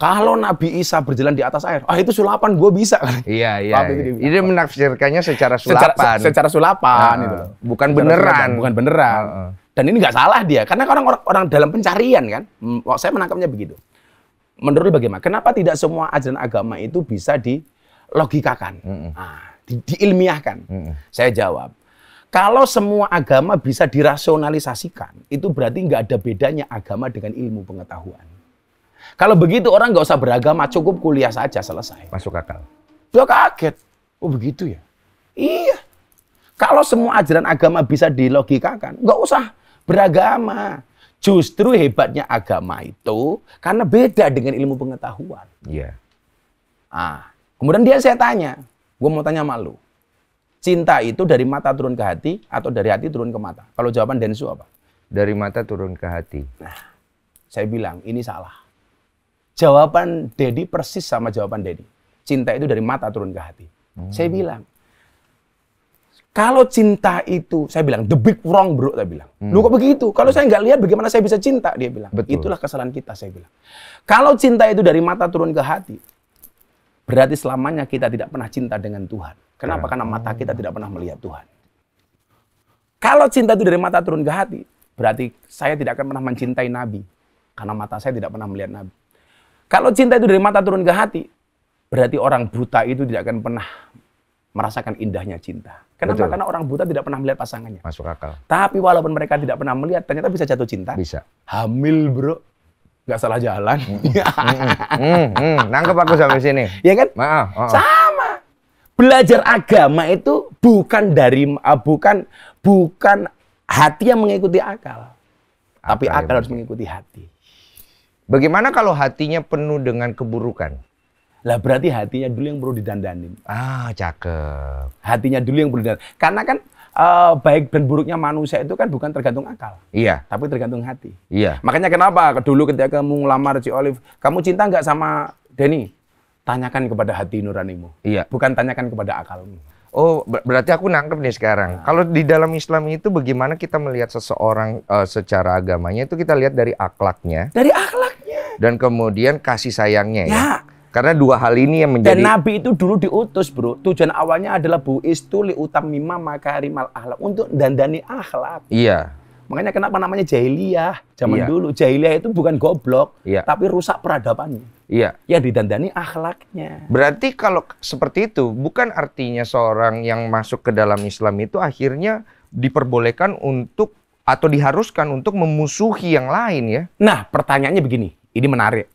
kalau Nabi Isa berjalan di atas air, ah itu sulapan, gue bisa. Kan? Iya iya. iya. Ini menafsirkannya secara sulapan. Secara, secara sulapan uh, ah, itu. Bukan secara beneran. Sulapan, bukan beneran. Uh, uh. Dan ini nggak salah dia, karena orang orang, orang dalam pencarian kan. Hmm, saya menangkapnya begitu. Menurut bagaimana? Kenapa tidak semua ajaran agama itu bisa dilogikakan, uh, di, diilmiahkan? Uh, uh. Saya jawab. Kalau semua agama bisa dirasionalisasikan, itu berarti nggak ada bedanya agama dengan ilmu pengetahuan. Kalau begitu orang nggak usah beragama, cukup kuliah saja selesai. Masuk akal. Dia kaget. Oh begitu ya? Iya. Kalau semua ajaran agama bisa dilogikakan, nggak usah beragama. Justru hebatnya agama itu karena beda dengan ilmu pengetahuan. Iya. Yeah. Ah, kemudian dia saya tanya, gue mau tanya malu. Cinta itu dari mata turun ke hati atau dari hati turun ke mata? Kalau jawaban Densu apa? Dari mata turun ke hati. Nah, saya bilang ini salah. Jawaban Dedi persis sama jawaban Dedi. Cinta itu dari mata turun ke hati. Hmm. Saya bilang, kalau cinta itu, saya bilang, the big wrong bro, saya bilang. Hmm. Lu kok begitu? Kalau saya nggak lihat bagaimana saya bisa cinta, dia bilang. Betul. Itulah kesalahan kita, saya bilang. Kalau cinta itu dari mata turun ke hati, berarti selamanya kita tidak pernah cinta dengan Tuhan. Kenapa? Ya. Karena mata kita tidak pernah melihat Tuhan. Kalau cinta itu dari mata turun ke hati, berarti saya tidak akan pernah mencintai Nabi. Karena mata saya tidak pernah melihat Nabi. Kalau cinta itu dari mata turun ke hati, berarti orang buta itu tidak akan pernah merasakan indahnya cinta. Kenapa? Betul. Karena orang buta tidak pernah melihat pasangannya. Masuk akal. Tapi walaupun mereka tidak pernah melihat, ternyata bisa jatuh cinta. Bisa. Hamil, bro. Gak salah jalan. Mm mm, mm, mm, mm, Nangkep aku sampai sini. Iya kan? Maaf. Oh. Sama. Belajar agama itu bukan dari eh, bukan bukan hati yang mengikuti akal. tapi akal iya, harus mengikuti hati. Bagaimana kalau hatinya penuh dengan keburukan? Lah berarti hatinya dulu yang perlu didandanin. Ah, cakep. Hatinya dulu yang perlu didandanin. Karena kan uh, baik dan buruknya manusia itu kan bukan tergantung akal. Iya. Tapi tergantung hati. Iya. Makanya kenapa dulu ketika kamu ngelamar si Olive, kamu cinta nggak sama Denny? Tanyakan kepada hati nuranimu. Iya. Bukan tanyakan kepada akalmu. Oh, ber berarti aku nangkep nih sekarang. Nah. Kalau di dalam Islam itu bagaimana kita melihat seseorang uh, secara agamanya itu kita lihat dari akhlaknya. Dari akhlak dan kemudian kasih sayangnya ya. ya. Karena dua hal ini yang menjadi Dan Nabi itu dulu diutus, Bro. Tujuan awalnya adalah bu istu li utamima makarimal akhlak untuk dandani akhlak. Iya. Makanya kenapa namanya jahiliyah zaman iya. dulu. Jahiliyah itu bukan goblok, iya. tapi rusak peradabannya. Iya. Yang didandani akhlaknya. Berarti kalau seperti itu, bukan artinya seorang yang masuk ke dalam Islam itu akhirnya diperbolehkan untuk atau diharuskan untuk memusuhi yang lain ya. Nah, pertanyaannya begini. Ini menarik.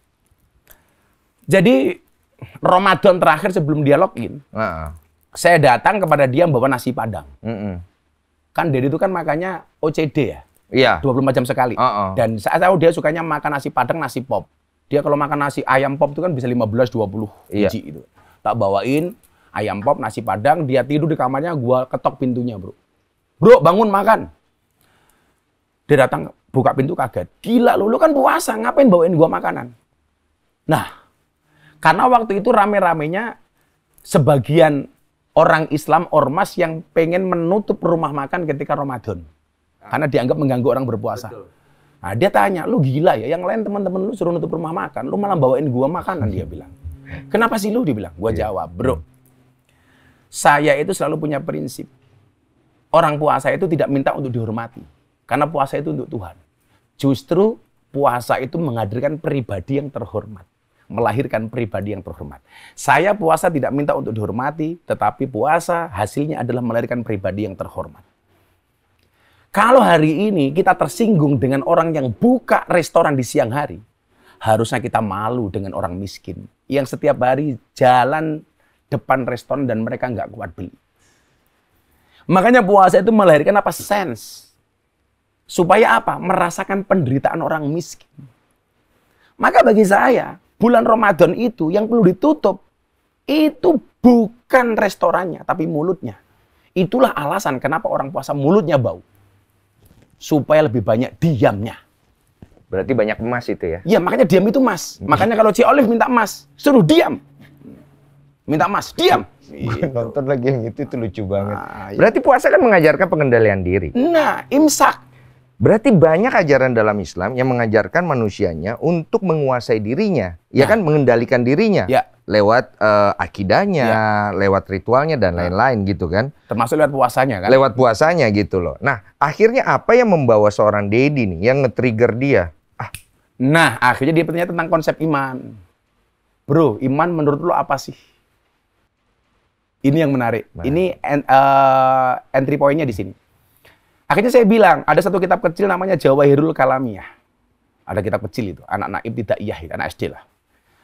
Jadi Ramadan terakhir sebelum dia login, -uh. saya datang kepada dia membawa nasi padang. Uh -uh. Kan dari itu kan makanya OCD ya. Iya. 24 jam sekali. Uh -uh. Dan saya tahu dia sukanya makan nasi padang, nasi pop. Dia kalau makan nasi ayam pop itu kan bisa 15 20 iya. biji itu. Tak bawain ayam pop, nasi padang, dia tidur di kamarnya, gua ketok pintunya, Bro. Bro, bangun makan. Dia datang buka pintu kaget. Gila lu, lu kan puasa, ngapain bawain gua makanan? Nah, karena waktu itu rame-ramenya sebagian orang Islam ormas yang pengen menutup rumah makan ketika Ramadan. Ah. Karena dianggap mengganggu orang berpuasa. Nah, dia tanya, lu gila ya? Yang lain teman-teman lu suruh nutup rumah makan, lu malah bawain gua makanan, dia bilang. Kenapa sih lu? Dia bilang. Gua iya. jawab, bro. Saya itu selalu punya prinsip. Orang puasa itu tidak minta untuk dihormati. Karena puasa itu untuk Tuhan. Justru puasa itu menghadirkan pribadi yang terhormat. Melahirkan pribadi yang terhormat. Saya puasa tidak minta untuk dihormati, tetapi puasa hasilnya adalah melahirkan pribadi yang terhormat. Kalau hari ini kita tersinggung dengan orang yang buka restoran di siang hari, harusnya kita malu dengan orang miskin yang setiap hari jalan depan restoran dan mereka nggak kuat beli. Makanya puasa itu melahirkan apa? Sense. Supaya apa? Merasakan penderitaan orang miskin. Maka bagi saya, bulan Ramadan itu yang perlu ditutup, itu bukan restorannya, tapi mulutnya. Itulah alasan kenapa orang puasa mulutnya bau. Supaya lebih banyak diamnya. Berarti banyak emas itu ya? Iya, makanya diam itu emas. Hmm. Makanya kalau si Olive minta emas, suruh diam. Minta emas, diam. [laughs] Gue iya. nonton lagi yang itu, itu lucu banget. Nah, Berarti puasa kan mengajarkan pengendalian diri. Nah, imsak Berarti banyak ajaran dalam Islam yang mengajarkan manusianya untuk menguasai dirinya, ya, ya kan mengendalikan dirinya ya. lewat uh, akidahnya, ya. lewat ritualnya dan ya. lain-lain ya. gitu kan. Termasuk lewat puasanya kan. Lewat puasanya gitu loh. Nah, akhirnya apa yang membawa seorang Dedi nih yang nge-trigger dia? Ah. Nah, akhirnya dia bertanya tentang konsep iman. Bro, iman menurut lo apa sih? Ini yang menarik. Nah. Ini uh, entry point-nya di sini Akhirnya saya bilang, ada satu kitab kecil namanya Jawahirul Kalamiyah. Ada kitab kecil itu, anak naib tidak iya, anak SD lah.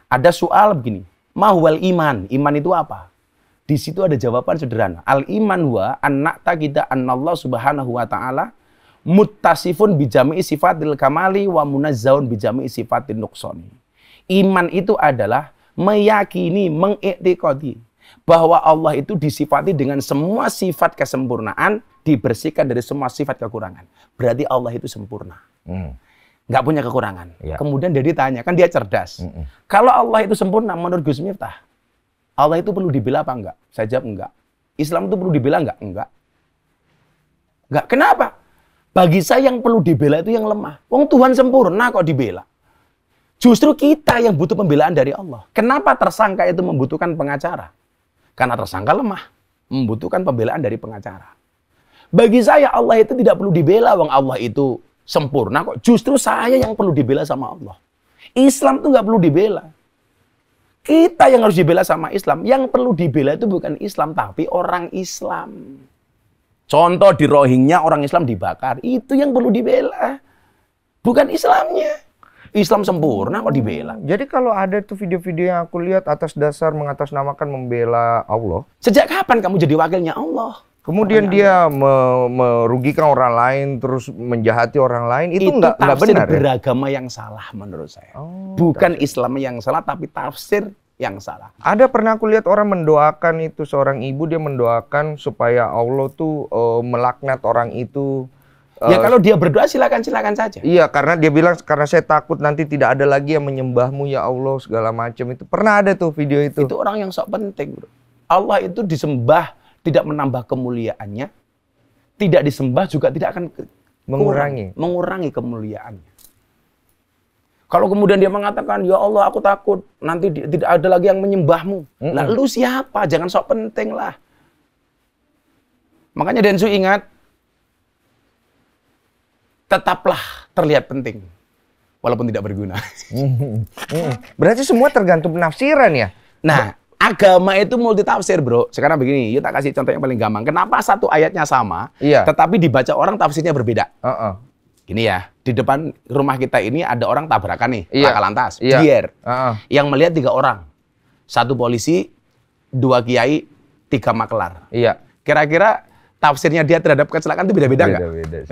Ada soal begini, mahwal iman, iman itu apa? Di situ ada jawaban sederhana. Al iman huwa anak tak kita anallah subhanahu wa ta'ala mutasifun bijami sifatil kamali wa munazzaun bijami sifatil nuksoni. Iman itu adalah meyakini, mengiktikodi bahwa Allah itu disifati dengan semua sifat kesempurnaan, dibersihkan dari semua sifat kekurangan. Berarti Allah itu sempurna. Hmm. Nggak punya kekurangan. Ya. Kemudian dia ditanya, kan dia cerdas. Mm -mm. Kalau Allah itu sempurna menurut Gus Miftah, Allah itu perlu dibela apa enggak? Saya jawab enggak. Islam itu perlu dibela enggak? Enggak. Enggak. Kenapa? Bagi saya yang perlu dibela itu yang lemah. Wong Tuhan sempurna kok dibela. Justru kita yang butuh pembelaan dari Allah. Kenapa tersangka itu membutuhkan pengacara? Karena tersangka lemah, membutuhkan pembelaan dari pengacara. Bagi saya Allah itu tidak perlu dibela, bang Allah itu sempurna kok. Justru saya yang perlu dibela sama Allah. Islam itu nggak perlu dibela. Kita yang harus dibela sama Islam. Yang perlu dibela itu bukan Islam, tapi orang Islam. Contoh di Rohingya orang Islam dibakar. Itu yang perlu dibela. Bukan Islamnya. Islam sempurna kok dibela. Jadi kalau ada tuh video-video yang aku lihat atas dasar mengatasnamakan membela Allah. Sejak kapan kamu jadi wakilnya Allah? Kemudian dia me merugikan orang lain, terus menjahati orang lain, itu, itu enggak, enggak benar ya? beragama yang salah menurut saya. Oh, Bukan tafsir. Islam yang salah, tapi tafsir yang salah. Ada pernah aku lihat orang mendoakan itu seorang ibu dia mendoakan supaya Allah tuh uh, melaknat orang itu Ya eh, kalau dia berdoa silakan silakan saja. Iya karena dia bilang karena saya takut nanti tidak ada lagi yang menyembahmu ya Allah segala macam itu pernah ada tuh video itu. Itu orang yang sok penting bro. Allah itu disembah tidak menambah kemuliaannya, tidak disembah juga tidak akan mengurangi mengurangi kemuliaannya. Kalau kemudian dia mengatakan ya Allah aku takut nanti tidak ada lagi yang menyembahmu. Mm -mm. Nah siapa? Jangan sok penting lah. Makanya Densu ingat tetaplah terlihat penting walaupun tidak berguna. Mm-hmm. Berarti semua tergantung penafsiran ya. Nah, agama itu multi tafsir, Bro. Sekarang begini, yuk tak kasih contoh yang paling gampang. Kenapa satu ayatnya sama, iya. tetapi dibaca orang tafsirnya berbeda? Uh -uh. Gini ya, di depan rumah kita ini ada orang tabrakan nih, iya. lantas, iya. biar. Uh -uh. Yang melihat tiga orang. Satu polisi, dua kiai, tiga maklar. Iya. Kira-kira tafsirnya dia terhadap kecelakaan itu beda-beda nggak?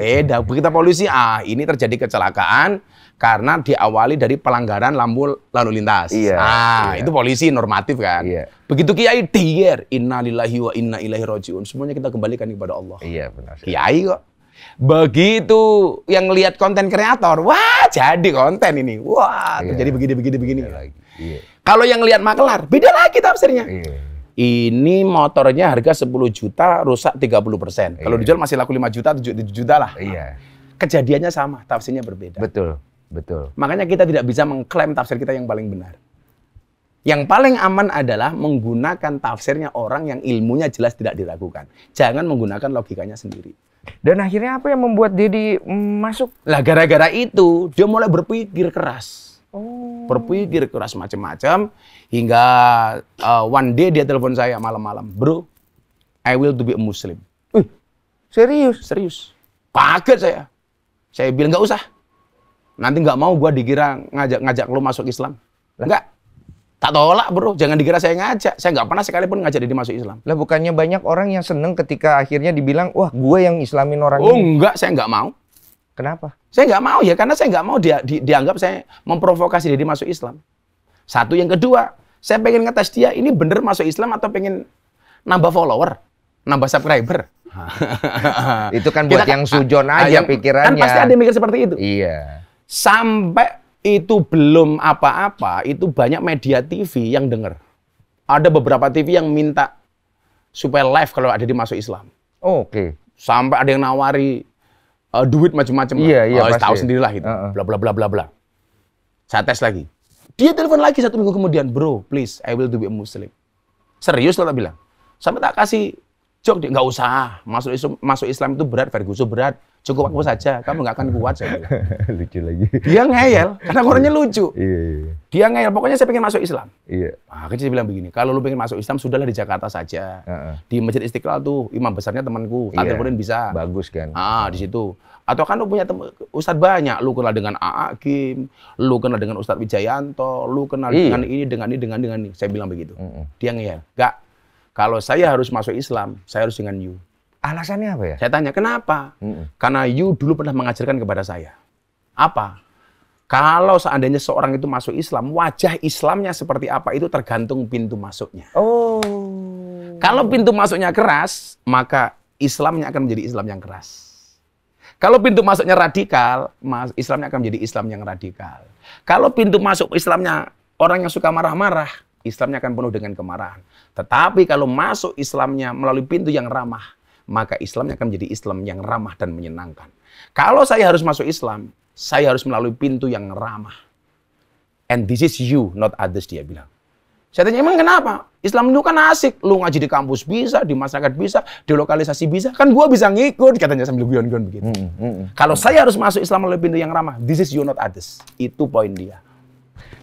beda Begitu polisi, ah ini terjadi kecelakaan karena diawali dari pelanggaran lampu lalu lintas. Iya. Ah, iya. itu polisi normatif kan. Iya. Begitu kiai inna innalillahi wa inna ilaihi rojiun. Semuanya kita kembalikan kepada Allah. Iya, benar. Kiai kok. Begitu yang lihat konten kreator, wah jadi konten ini. Wah, iya. terjadi iya. begini begini begini. Iya. Kalau yang lihat makelar, beda lagi tafsirnya. Iya ini motornya harga 10 juta rusak 30 persen. Kalau iya. dijual masih laku 5 juta, 7, juta lah. Iya. Kejadiannya sama, tafsirnya berbeda. Betul, betul. Makanya kita tidak bisa mengklaim tafsir kita yang paling benar. Yang paling aman adalah menggunakan tafsirnya orang yang ilmunya jelas tidak diragukan. Jangan menggunakan logikanya sendiri. Dan akhirnya apa yang membuat dia mm, masuk? Lah gara-gara itu dia mulai berpikir keras Perpu, oh. Berpikir keras macam-macam hingga uh, one day dia telepon saya malam-malam, "Bro, I will to be a muslim." Uh, serius? Serius. Kaget saya. Saya bilang nggak usah. Nanti nggak mau gua dikira ngajak-ngajak lo masuk Islam. Enggak. Tak tolak bro, jangan dikira saya ngajak. Saya nggak pernah sekalipun ngajak dia masuk Islam. Lah bukannya banyak orang yang seneng ketika akhirnya dibilang, wah gue yang islamin orang oh, ini. enggak, saya nggak mau. Kenapa? Saya nggak mau ya, karena saya nggak mau dia, di, dianggap saya memprovokasi dia masuk Islam. Satu yang kedua, saya pengen ngetes dia ini bener masuk Islam atau pengen nambah follower, nambah subscriber. [laughs] itu kan buat Kita, yang sujon aja yang, kan pikirannya. Kan pasti ada yang mikir seperti itu. Iya. Sampai itu belum apa-apa, itu banyak media TV yang denger. Ada beberapa TV yang minta supaya live kalau ada di masuk Islam. Oh, Oke. Okay. Sampai ada yang nawari uh, duit macam-macam. Iya, iya, oh, pasti. tahu sendirilah lah gitu. Uh Bla bla bla bla bla. Saya tes lagi. Dia telepon lagi satu minggu kemudian, "Bro, please, I will to be a Muslim." Serius lo bilang. Sampai tak kasih Jok, nggak usah. Masuk Islam, masuk Islam itu berat, Ferguson berat. Cukup aku saja, kamu nggak akan kuat. Saya [laughs] lucu lagi. Dia ngeyel, karena orangnya lucu. [laughs] Iya, iya, iya. Dia ngeyel, pokoknya saya pengen masuk Islam. Iya. Nah, sih bilang begini, kalau lu pengen masuk Islam, sudahlah di Jakarta saja. Uh -uh. Di Masjid Istiqlal tuh, imam besarnya temanku, Tantir iya. bisa. Bagus kan. Ah, di situ. Atau kan lu punya ustad banyak, lu kenal dengan AA Kim, lu kenal dengan Ustadz Wijayanto, lu kenal iya. dengan ini, dengan ini, dengan ini, Saya bilang begitu. Uh -uh. Dia ngeyel, nggak kalau saya harus masuk Islam, saya harus dengan you. Alasannya apa ya? Saya tanya, kenapa? Mm -mm. Karena you dulu pernah mengajarkan kepada saya. Apa? Kalau seandainya seorang itu masuk Islam, wajah Islamnya seperti apa itu tergantung pintu masuknya. Oh. Kalau pintu masuknya keras, maka Islamnya akan menjadi Islam yang keras. Kalau pintu masuknya radikal, Islamnya akan menjadi Islam yang radikal. Kalau pintu masuk Islamnya orang yang suka marah-marah, Islamnya akan penuh dengan kemarahan. Tetapi kalau masuk Islamnya melalui pintu yang ramah, maka Islamnya akan menjadi Islam yang ramah dan menyenangkan. Kalau saya harus masuk Islam, saya harus melalui pintu yang ramah. And this is you, not others, dia bilang. Saya tanya, emang kenapa? Islam itu kan asik. Lu ngaji di kampus bisa, di masyarakat bisa, di lokalisasi bisa. Kan gua bisa ngikut, katanya sambil guyon-guyon begitu. Mm, -hmm. Kalau saya harus masuk Islam melalui pintu yang ramah, this is you, not others. Itu poin dia.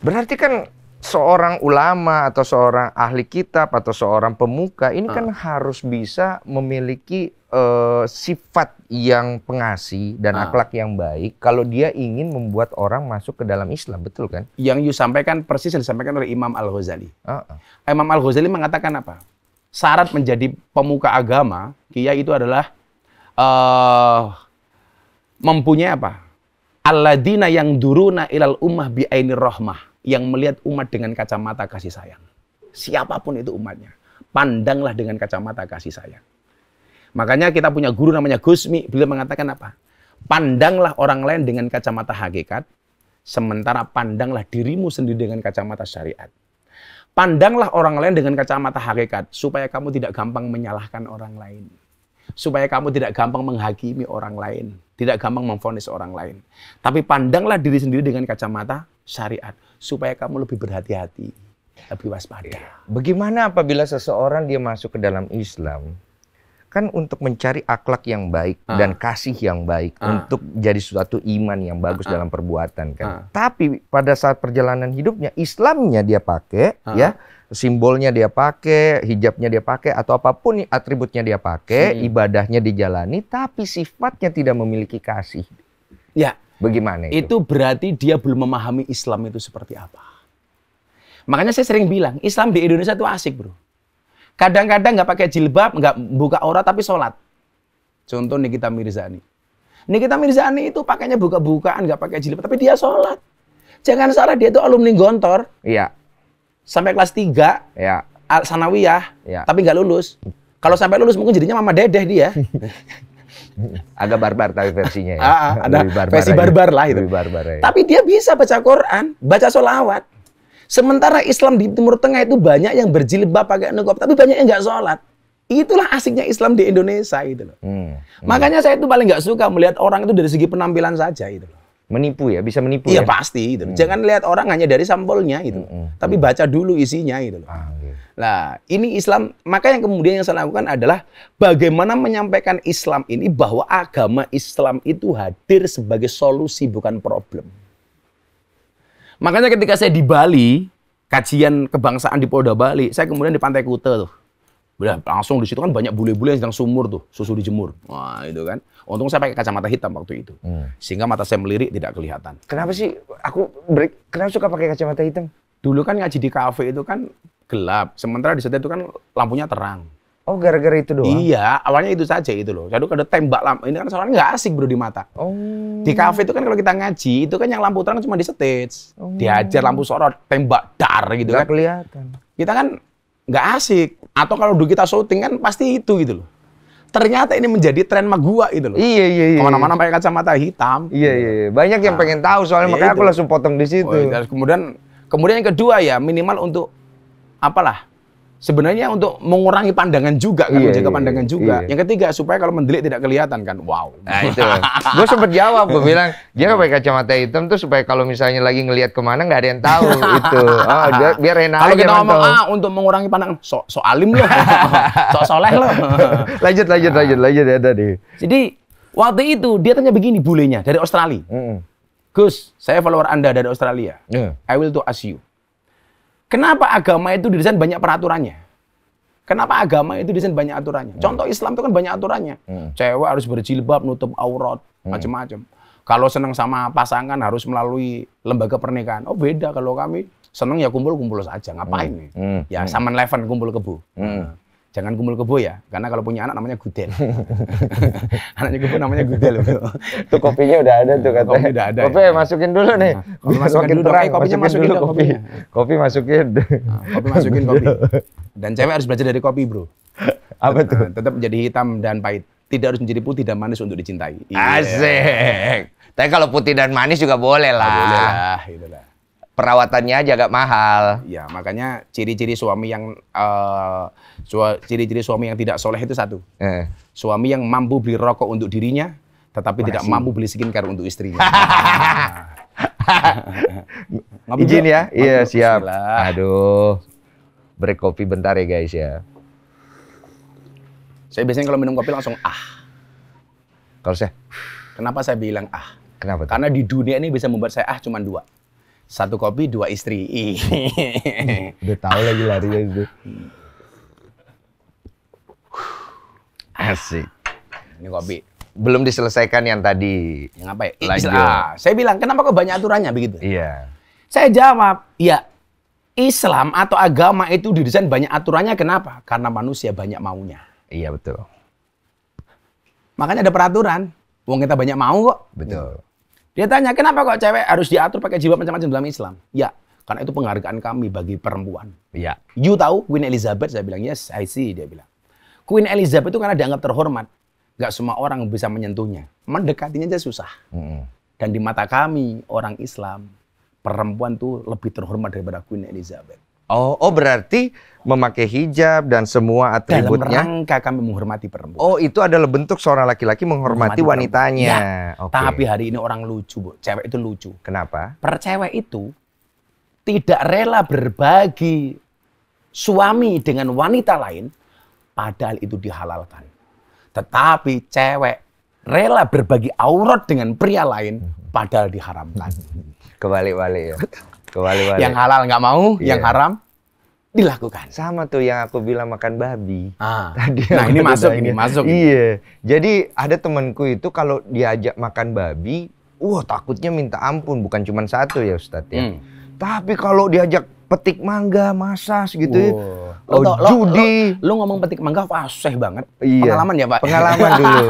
Berarti kan seorang ulama atau seorang ahli kitab atau seorang pemuka ini kan ah. harus bisa memiliki uh, sifat yang pengasih dan uh. akhlak yang baik kalau dia ingin membuat orang masuk ke dalam Islam betul kan? Yang you sampaikan persis yang disampaikan oleh Imam Al Ghazali. Uh ah, Imam Al Ghazali mengatakan apa? Syarat menjadi pemuka agama kiai itu adalah uh, mempunyai apa? Aladina yang duruna ilal ummah bi ainir rohmah yang melihat umat dengan kacamata kasih sayang. Siapapun itu umatnya, pandanglah dengan kacamata kasih sayang. Makanya kita punya guru namanya Gusmi, beliau mengatakan apa? Pandanglah orang lain dengan kacamata hakikat, sementara pandanglah dirimu sendiri dengan kacamata syariat. Pandanglah orang lain dengan kacamata hakikat, supaya kamu tidak gampang menyalahkan orang lain supaya kamu tidak gampang menghakimi orang lain, tidak gampang memfonis orang lain. Tapi pandanglah diri sendiri dengan kacamata syariat supaya kamu lebih berhati-hati, lebih waspada. Iya. Bagaimana apabila seseorang dia masuk ke dalam Islam, kan untuk mencari akhlak yang baik ah. dan kasih yang baik ah. untuk jadi suatu iman yang bagus ah, ah. dalam perbuatan kan. Ah. Tapi pada saat perjalanan hidupnya Islamnya dia pakai ah. ya, simbolnya dia pakai, hijabnya dia pakai atau apapun atributnya dia pakai, hmm. ibadahnya dijalani tapi sifatnya tidak memiliki kasih. Ya, Bagaimana itu? Itu berarti dia belum memahami Islam itu seperti apa. Makanya saya sering bilang, Islam di Indonesia itu asik, bro. Kadang-kadang nggak pakai jilbab, nggak buka aurat, tapi sholat. Contoh Nikita Mirzani. Nikita Mirzani itu pakainya buka-bukaan, nggak pakai jilbab, tapi dia sholat. Jangan salah, dia itu alumni gontor. Iya. Sampai kelas 3. Iya. Sanawiyah. Iya. Tapi nggak lulus. Kalau sampai lulus mungkin jadinya mama dedeh dia. [laughs] Agak barbar tapi versinya ya. Aa, ah, ah, ada barbar versi aja. barbar lah itu. barbar Tapi dia bisa baca Quran, baca solawat. Sementara Islam di Timur Tengah itu banyak yang berjilbab pakai nikab, tapi banyak yang nggak sholat. Itulah asiknya Islam di Indonesia itu loh. Hmm, hmm. Makanya saya itu paling nggak suka melihat orang itu dari segi penampilan saja itu loh. Menipu ya, bisa menipu iya, ya. pasti itu. Hmm. Jangan lihat orang hanya dari sampulnya itu. Hmm, hmm, Tapi hmm. baca dulu isinya itu loh. Ah, gitu. Nah, ini Islam, maka yang kemudian yang saya lakukan adalah bagaimana menyampaikan Islam ini bahwa agama Islam itu hadir sebagai solusi bukan problem. Makanya ketika saya di Bali, kajian kebangsaan di Polda Bali, saya kemudian di Pantai Kuta tuh. Udah langsung di situ kan banyak bule-bule yang sedang sumur tuh, susu dijemur. Wah, itu kan. Untung saya pakai kacamata hitam waktu itu. Hmm. Sehingga mata saya melirik tidak kelihatan. Kenapa sih aku break, kenapa suka pakai kacamata hitam? dulu kan ngaji di kafe itu kan gelap, sementara di setel itu kan lampunya terang. Oh, gara-gara itu doang? Iya, awalnya itu saja itu loh. Jadi ada tembak lampu, ini kan soalnya nggak asik bro di mata. Oh. Di kafe itu kan kalau kita ngaji, itu kan yang lampu terang cuma di stage. Oh. Diajar lampu sorot, tembak dar gitu gak kan. kelihatan. Kita kan nggak asik. Atau kalau dulu kita syuting kan pasti itu gitu loh. Ternyata ini menjadi tren magua itu loh. Iya, iya, iya. Kemana-mana pakai kacamata hitam. Iya, iya, iya. Banyak yang nah, pengen tahu soalnya, iya makanya ya itu. aku langsung potong di situ. Oh, iya. Kemudian Kemudian yang kedua ya minimal untuk apalah sebenarnya untuk mengurangi pandangan juga kan, iya, iya menjaga iya, pandangan iya. juga. Iya. Yang ketiga supaya kalau mendelik tidak kelihatan kan, wow. Nah itu, gue sempat jawab, gue bilang dia pakai kacamata hitam tuh supaya kalau misalnya lagi ngelihat kemana nggak ada yang tahu itu. Oh, biar, [laughs] biar enak. Kalau kita ngomong ah untuk mengurangi pandangan, so, so alim loh, [laughs] so soleh loh. [laughs] lanjut, lanjut, nah. lanjut, lanjut ya tadi. Jadi waktu itu dia tanya begini bulenya dari Australia. Mm -mm Gus, saya follower Anda dari Australia. Yeah. I will to ask you. Kenapa agama itu didesain banyak peraturannya? Kenapa agama itu desain banyak aturannya? Hmm. Contoh Islam itu kan banyak aturannya. Hmm. Cewek harus berjilbab, nutup aurat, hmm. macam-macam. Kalau senang sama pasangan harus melalui lembaga pernikahan. Oh beda kalau kami senang ya kumpul-kumpul saja, ngapain hmm. nih? Ya hmm. Ya, hmm. saman level kumpul kebu. Hmm. Nah jangan kumul kebo ya, karena kalau punya anak namanya Gudel. [laughs] Anaknya kebo namanya Gudel. Bro. Tuh kopinya udah ada tuh katanya. Kopi udah ada. Kopi ya. masukin dulu nih. Nah, kopi masukin dulu, terang. Eh, kopinya masukin, masukin dulu kopi. Kopi masukin. Nah, kopi masukin kopi. Dan cewek harus belajar dari kopi, Bro. Apa tuh? Nah, tetap menjadi hitam dan pahit. Tidak harus menjadi putih dan manis untuk dicintai. Iya. Asik. Yeah. Tapi kalau putih dan manis juga boleh lah. Nah, boleh lah. Gitu perawatannya aja agak mahal. Ya, makanya ciri-ciri suami yang ciri eh, ciri-ciri suami yang tidak soleh itu satu. Eh. Suami yang mampu beli rokok untuk dirinya, tetapi Masih. tidak mampu beli skincare untuk istrinya. [laughs] Izin ya, iya siap. Aduh, break kopi bentar ya guys ya. Saya biasanya kalau minum kopi langsung ah. Kalau saya, kenapa saya bilang ah? Kenapa? Karena di dunia ini bisa membuat saya ah cuma dua satu kopi dua istri. Udah tahu lagi larinya itu. Asik. Ini kopi. Belum diselesaikan yang tadi. Yang apa ya? Lanjut. Islam. Ah, saya bilang, kenapa kok banyak aturannya begitu? Iya. Saya jawab, ya Islam atau agama itu didesain banyak aturannya kenapa? Karena manusia banyak maunya. Iya betul. Makanya ada peraturan. uang kita banyak mau kok. Betul. Dia tanya, kenapa kok cewek harus diatur pakai jilbab macam-macam dalam Islam? Ya, karena itu penghargaan kami bagi perempuan. Ya, You tahu Queen Elizabeth? Saya bilang, yes, I see, dia bilang. Queen Elizabeth itu karena dianggap terhormat. Gak semua orang bisa menyentuhnya. Mendekatinya aja susah. Mm -hmm. Dan di mata kami, orang Islam, perempuan tuh lebih terhormat daripada Queen Elizabeth. Oh, oh berarti memakai hijab dan semua atributnya. Dalam rangka kami menghormati perempuan. Oh, itu adalah bentuk seorang laki-laki menghormati, menghormati wanitanya. Ya. Okay. Tapi hari ini orang lucu, Bu. Cewek itu lucu. Kenapa? Percewek itu tidak rela berbagi suami dengan wanita lain padahal itu dihalalkan. Tetapi cewek rela berbagi aurat dengan pria lain padahal diharamkan. [laughs] Kebalik-balik ya. Kebalik-balik. Yang halal nggak mau, yeah. yang haram dilakukan. Sama tuh yang aku bilang makan babi. Ah. [laughs] Tadi nah ini masuk ini masuk. Iya. Jadi ada temanku itu kalau diajak makan babi, wah takutnya minta ampun bukan cuma satu ya Ustadz ya. Hmm. Tapi kalau diajak petik mangga, masas gitu ya. wow. Oh, lo, Oh, lo, judi. Lo, lo, ngomong petik mangga fasih banget. Iya. Pengalaman ya Pak? Pengalaman dulu.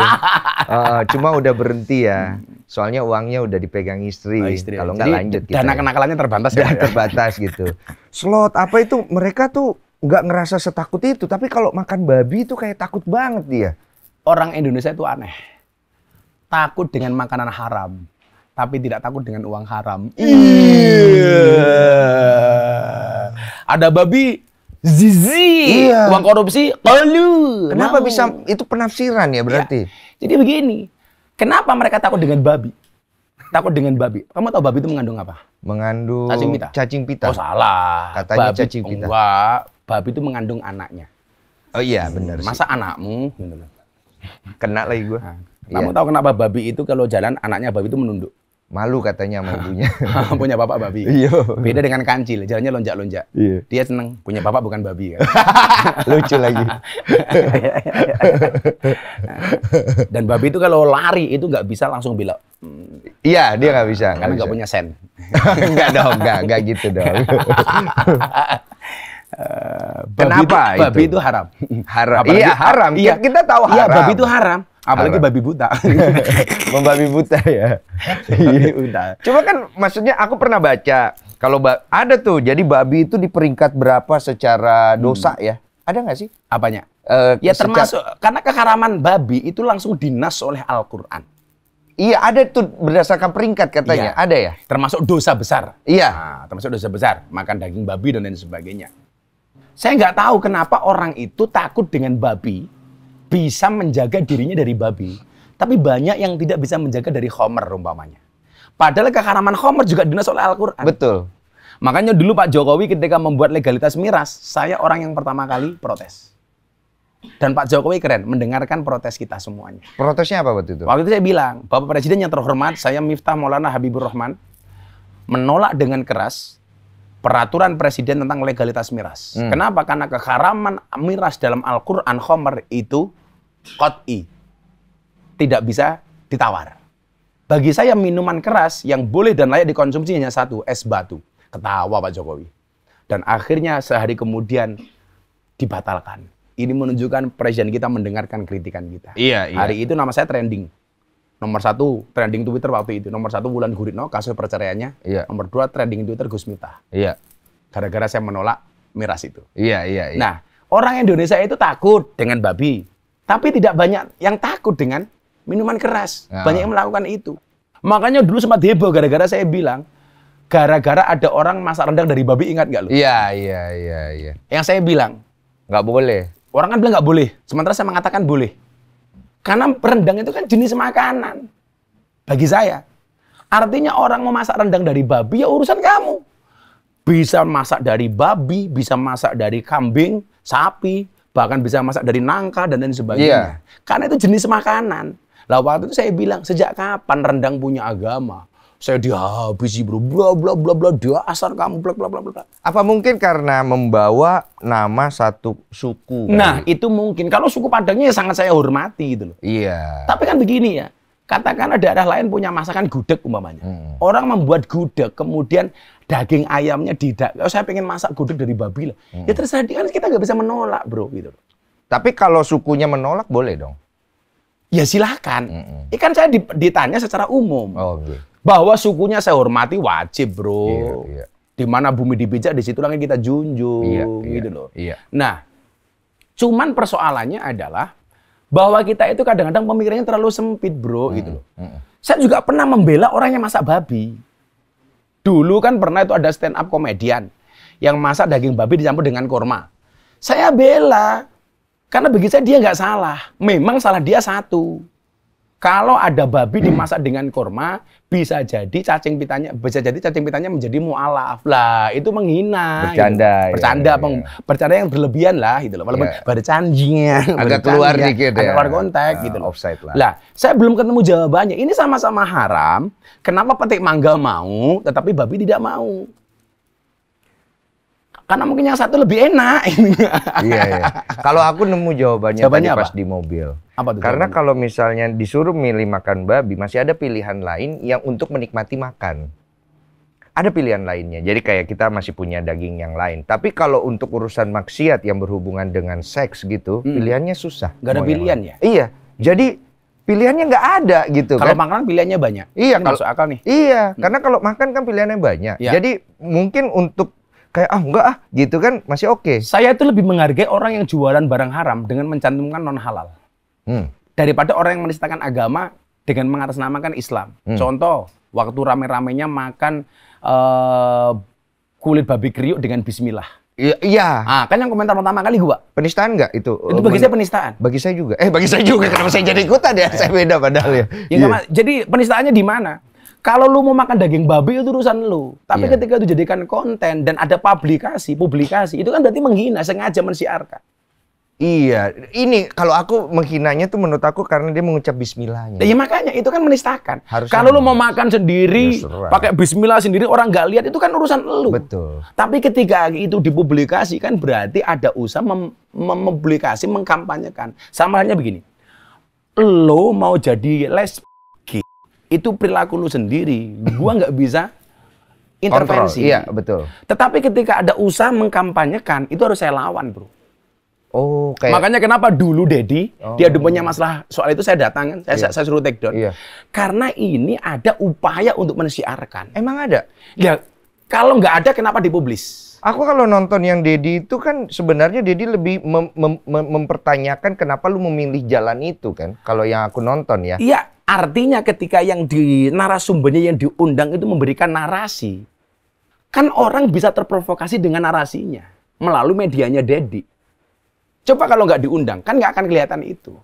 uh, [laughs] cuma udah berhenti ya soalnya uangnya udah dipegang istri, oh, istri ya. kalau nggak lanjut gitu. Dana ya. kenakalannya terbatas ya. ya? terbatas gitu. [laughs] Slot apa itu mereka tuh nggak ngerasa setakut itu, tapi kalau makan babi itu kayak takut banget dia. Orang Indonesia itu aneh. Takut dengan makanan haram, tapi tidak takut dengan uang haram. Iya. Hmm. Ada babi zizi, iya. uang korupsi, kalu. Kenapa mau. bisa itu penafsiran ya berarti? Iya. Jadi begini, Kenapa mereka takut dengan babi? Takut dengan babi. Kamu tahu babi itu mengandung apa? Mengandung cacing pita. Cacing pita. Oh salah. Katanya babi, cacing pita. Enggak. Babi itu mengandung anaknya. Oh iya benar. Masa sih. anakmu? Kena lagi gue. Nah, kamu ya. tahu kenapa babi itu kalau jalan anaknya babi itu menunduk? malu katanya sama [laughs] ibunya. [laughs] punya bapak babi. Iya. Beda dengan kancil, jalannya lonjak-lonjak. Iya. Dia seneng punya bapak bukan babi kan. [laughs] Lucu lagi. Dan babi itu kalau lari itu nggak bisa langsung bilang, hmm. Iya, dia nggak bisa. Karena nggak punya sen. Enggak dong, enggak, enggak gitu dong. Uh, babi Kenapa itu? Babi itu haram. Haram. Apalagi, iya, haram. Iya, kita tahu haram. Iya, babi itu haram apalagi babi buta [laughs] membabi buta ya iya buta cuma kan maksudnya aku pernah baca kalau ada tuh jadi babi itu di peringkat berapa secara hmm. dosa hmm. ya ada nggak sih apanya uh, ya secara... termasuk karena keharaman babi itu langsung dinas oleh Al-Qur'an Iya ada tuh berdasarkan peringkat katanya, iya. ada ya. Termasuk dosa besar. Iya. Nah, termasuk dosa besar, makan daging babi dan lain sebagainya. Saya nggak tahu kenapa orang itu takut dengan babi bisa menjaga dirinya dari babi, tapi banyak yang tidak bisa menjaga dari Homer umpamanya. Padahal keharaman Homer juga dinas oleh Al-Quran. Betul. Makanya dulu Pak Jokowi ketika membuat legalitas miras, saya orang yang pertama kali protes. Dan Pak Jokowi keren, mendengarkan protes kita semuanya. Protesnya apa waktu itu? Waktu itu saya bilang, Bapak Presiden yang terhormat, saya Miftah Maulana Habibur Rahman, menolak dengan keras peraturan presiden tentang legalitas miras. Hmm. Kenapa? Karena keharaman miras dalam Al-Qur'an khomer itu qat'i. Tidak bisa ditawar. Bagi saya minuman keras yang boleh dan layak dikonsumsi hanya satu, es batu. Ketawa Pak Jokowi. Dan akhirnya sehari kemudian dibatalkan. Ini menunjukkan presiden kita mendengarkan kritikan kita. Iya, iya. Hari itu nama saya trending. Nomor satu trending Twitter waktu itu. Nomor satu bulan Guritno kasus perceraiannya. Iya. Nomor dua trending Twitter Gus Mita Iya. Gara-gara saya menolak miras itu. Iya, iya, iya. Nah, orang Indonesia itu takut dengan babi. Tapi tidak banyak yang takut dengan minuman keras. Ya. Banyak yang melakukan itu. Makanya dulu sempat heboh gara-gara saya bilang, gara-gara ada orang masak rendang dari babi ingat nggak lu? Iya iya iya iya. Yang saya bilang nggak boleh. Orang kan bilang nggak boleh, sementara saya mengatakan boleh. Karena rendang itu kan jenis makanan. Bagi saya. Artinya orang mau masak rendang dari babi ya urusan kamu. Bisa masak dari babi, bisa masak dari kambing, sapi, bahkan bisa masak dari nangka dan lain sebagainya. Yeah. Karena itu jenis makanan. Lah waktu itu saya bilang, sejak kapan rendang punya agama? saya dihabisi bro bla bla bla bla asar kamu bla bla bla bla apa mungkin karena membawa nama satu suku kan? nah itu mungkin kalau suku Padangnya ya sangat saya hormati gitu loh iya tapi kan begini ya katakanlah daerah lain punya masakan gudeg umpamanya hmm. orang membuat gudeg kemudian daging ayamnya tidak oh, saya pengen masak gudeg dari babi lah ya hmm. ya terserah dia kan kita nggak bisa menolak bro gitu loh tapi kalau sukunya menolak boleh dong ya silahkan. Mm -mm. Ikan saya ditanya secara umum. Oh, okay. Iya. Bahwa sukunya saya hormati wajib, bro. Iya, iya. Di mana bumi dipijak, di situ langit kita junjung, iya, gitu iya, loh. Iya. Nah, cuman persoalannya adalah bahwa kita itu kadang-kadang pemikirannya terlalu sempit, bro, mm gitu loh. Mm Saya juga pernah membela orang yang masak babi. Dulu kan pernah itu ada stand up komedian yang masak daging babi dicampur dengan kurma. Saya bela karena bagi saya dia nggak salah. Memang salah dia satu kalau ada babi dimasak dengan kurma, bisa jadi cacing pitanya, bisa jadi cacing pitanya menjadi mualaf lah. Itu menghina. Bercanda. Gitu. Bercanda, ya, ya, ya. bercanda yang berlebihan lah gitu loh. Walaupun ya. bercandinya, ya. agak keluar dikit ya. Keluar konteks ah, gitu loh. Offside lah. Lah, saya belum ketemu jawabannya. Ini sama-sama haram. Kenapa petik mangga mau, tetapi babi tidak mau? karena mungkin yang satu lebih enak. iya, iya. Kalau aku nemu jawabannya, jawabannya tadi pas di mobil. Apa itu Karena kalau misalnya disuruh milih makan babi, masih ada pilihan lain yang untuk menikmati makan. Ada pilihan lainnya. Jadi kayak kita masih punya daging yang lain. Tapi kalau untuk urusan maksiat yang berhubungan dengan seks gitu, hmm. pilihannya susah. Gak ada pilihan ya? Iya. Jadi pilihannya nggak ada gitu kalau kan. makan pilihannya banyak iya kalau, masuk akal nih iya hmm. karena kalau makan kan pilihannya banyak ya. jadi mungkin untuk kayak ah enggak ah gitu kan masih oke okay. saya itu lebih menghargai orang yang jualan barang haram dengan mencantumkan non halal Hmm. Daripada orang yang menistakan agama dengan mengatasnamakan Islam. Hmm. Contoh, waktu rame-ramenya makan uh, kulit babi kriuk dengan bismillah. Iya. iya. Ah, kan yang komentar pertama kali gua. Penistaan nggak itu? Itu bagi saya penistaan. Bagi saya juga. Eh, bagi saya juga. karena saya jadi ikutan ya? saya beda padahal ya. ya yeah. Jadi penistaannya di mana? Kalau lu mau makan daging babi itu urusan lu. Tapi yeah. ketika itu jadikan konten dan ada publikasi, publikasi itu kan berarti menghina, sengaja mensiarkan. Iya, ini kalau aku menghinanya tuh menurut aku karena dia mengucap bismillahnya. Ya makanya itu kan menistakan. Harus kalau lu mau makan sendiri, ya, pakai bismillah sendiri orang nggak lihat itu kan urusan lu. Betul. Tapi ketika itu dipublikasikan berarti ada usaha mem mempublikasi, mengkampanyekan. Sama halnya begini. Lo mau jadi les [laughs] itu perilaku lu sendiri. Gua nggak bisa intervensi. Kontrol, iya, betul. Tetapi ketika ada usaha mengkampanyekan, itu harus saya lawan, Bro. Oh, kayak... Makanya kenapa dulu Dedi oh, dia demennya iya. masalah soal itu saya datang kan, saya, iya. saya suruh take down. Iya. Karena ini ada upaya untuk mensiarkan. Emang ada? Ya, kalau nggak ada kenapa dipublis? Aku kalau nonton yang Dedi itu kan sebenarnya Dedi lebih mem mem mem mempertanyakan kenapa lu memilih jalan itu kan kalau yang aku nonton ya. Iya, artinya ketika yang di narasumbernya yang diundang itu memberikan narasi. Kan orang bisa terprovokasi dengan narasinya melalui medianya Dedi. Coba kalau nggak diundang, kan nggak akan kelihatan itu.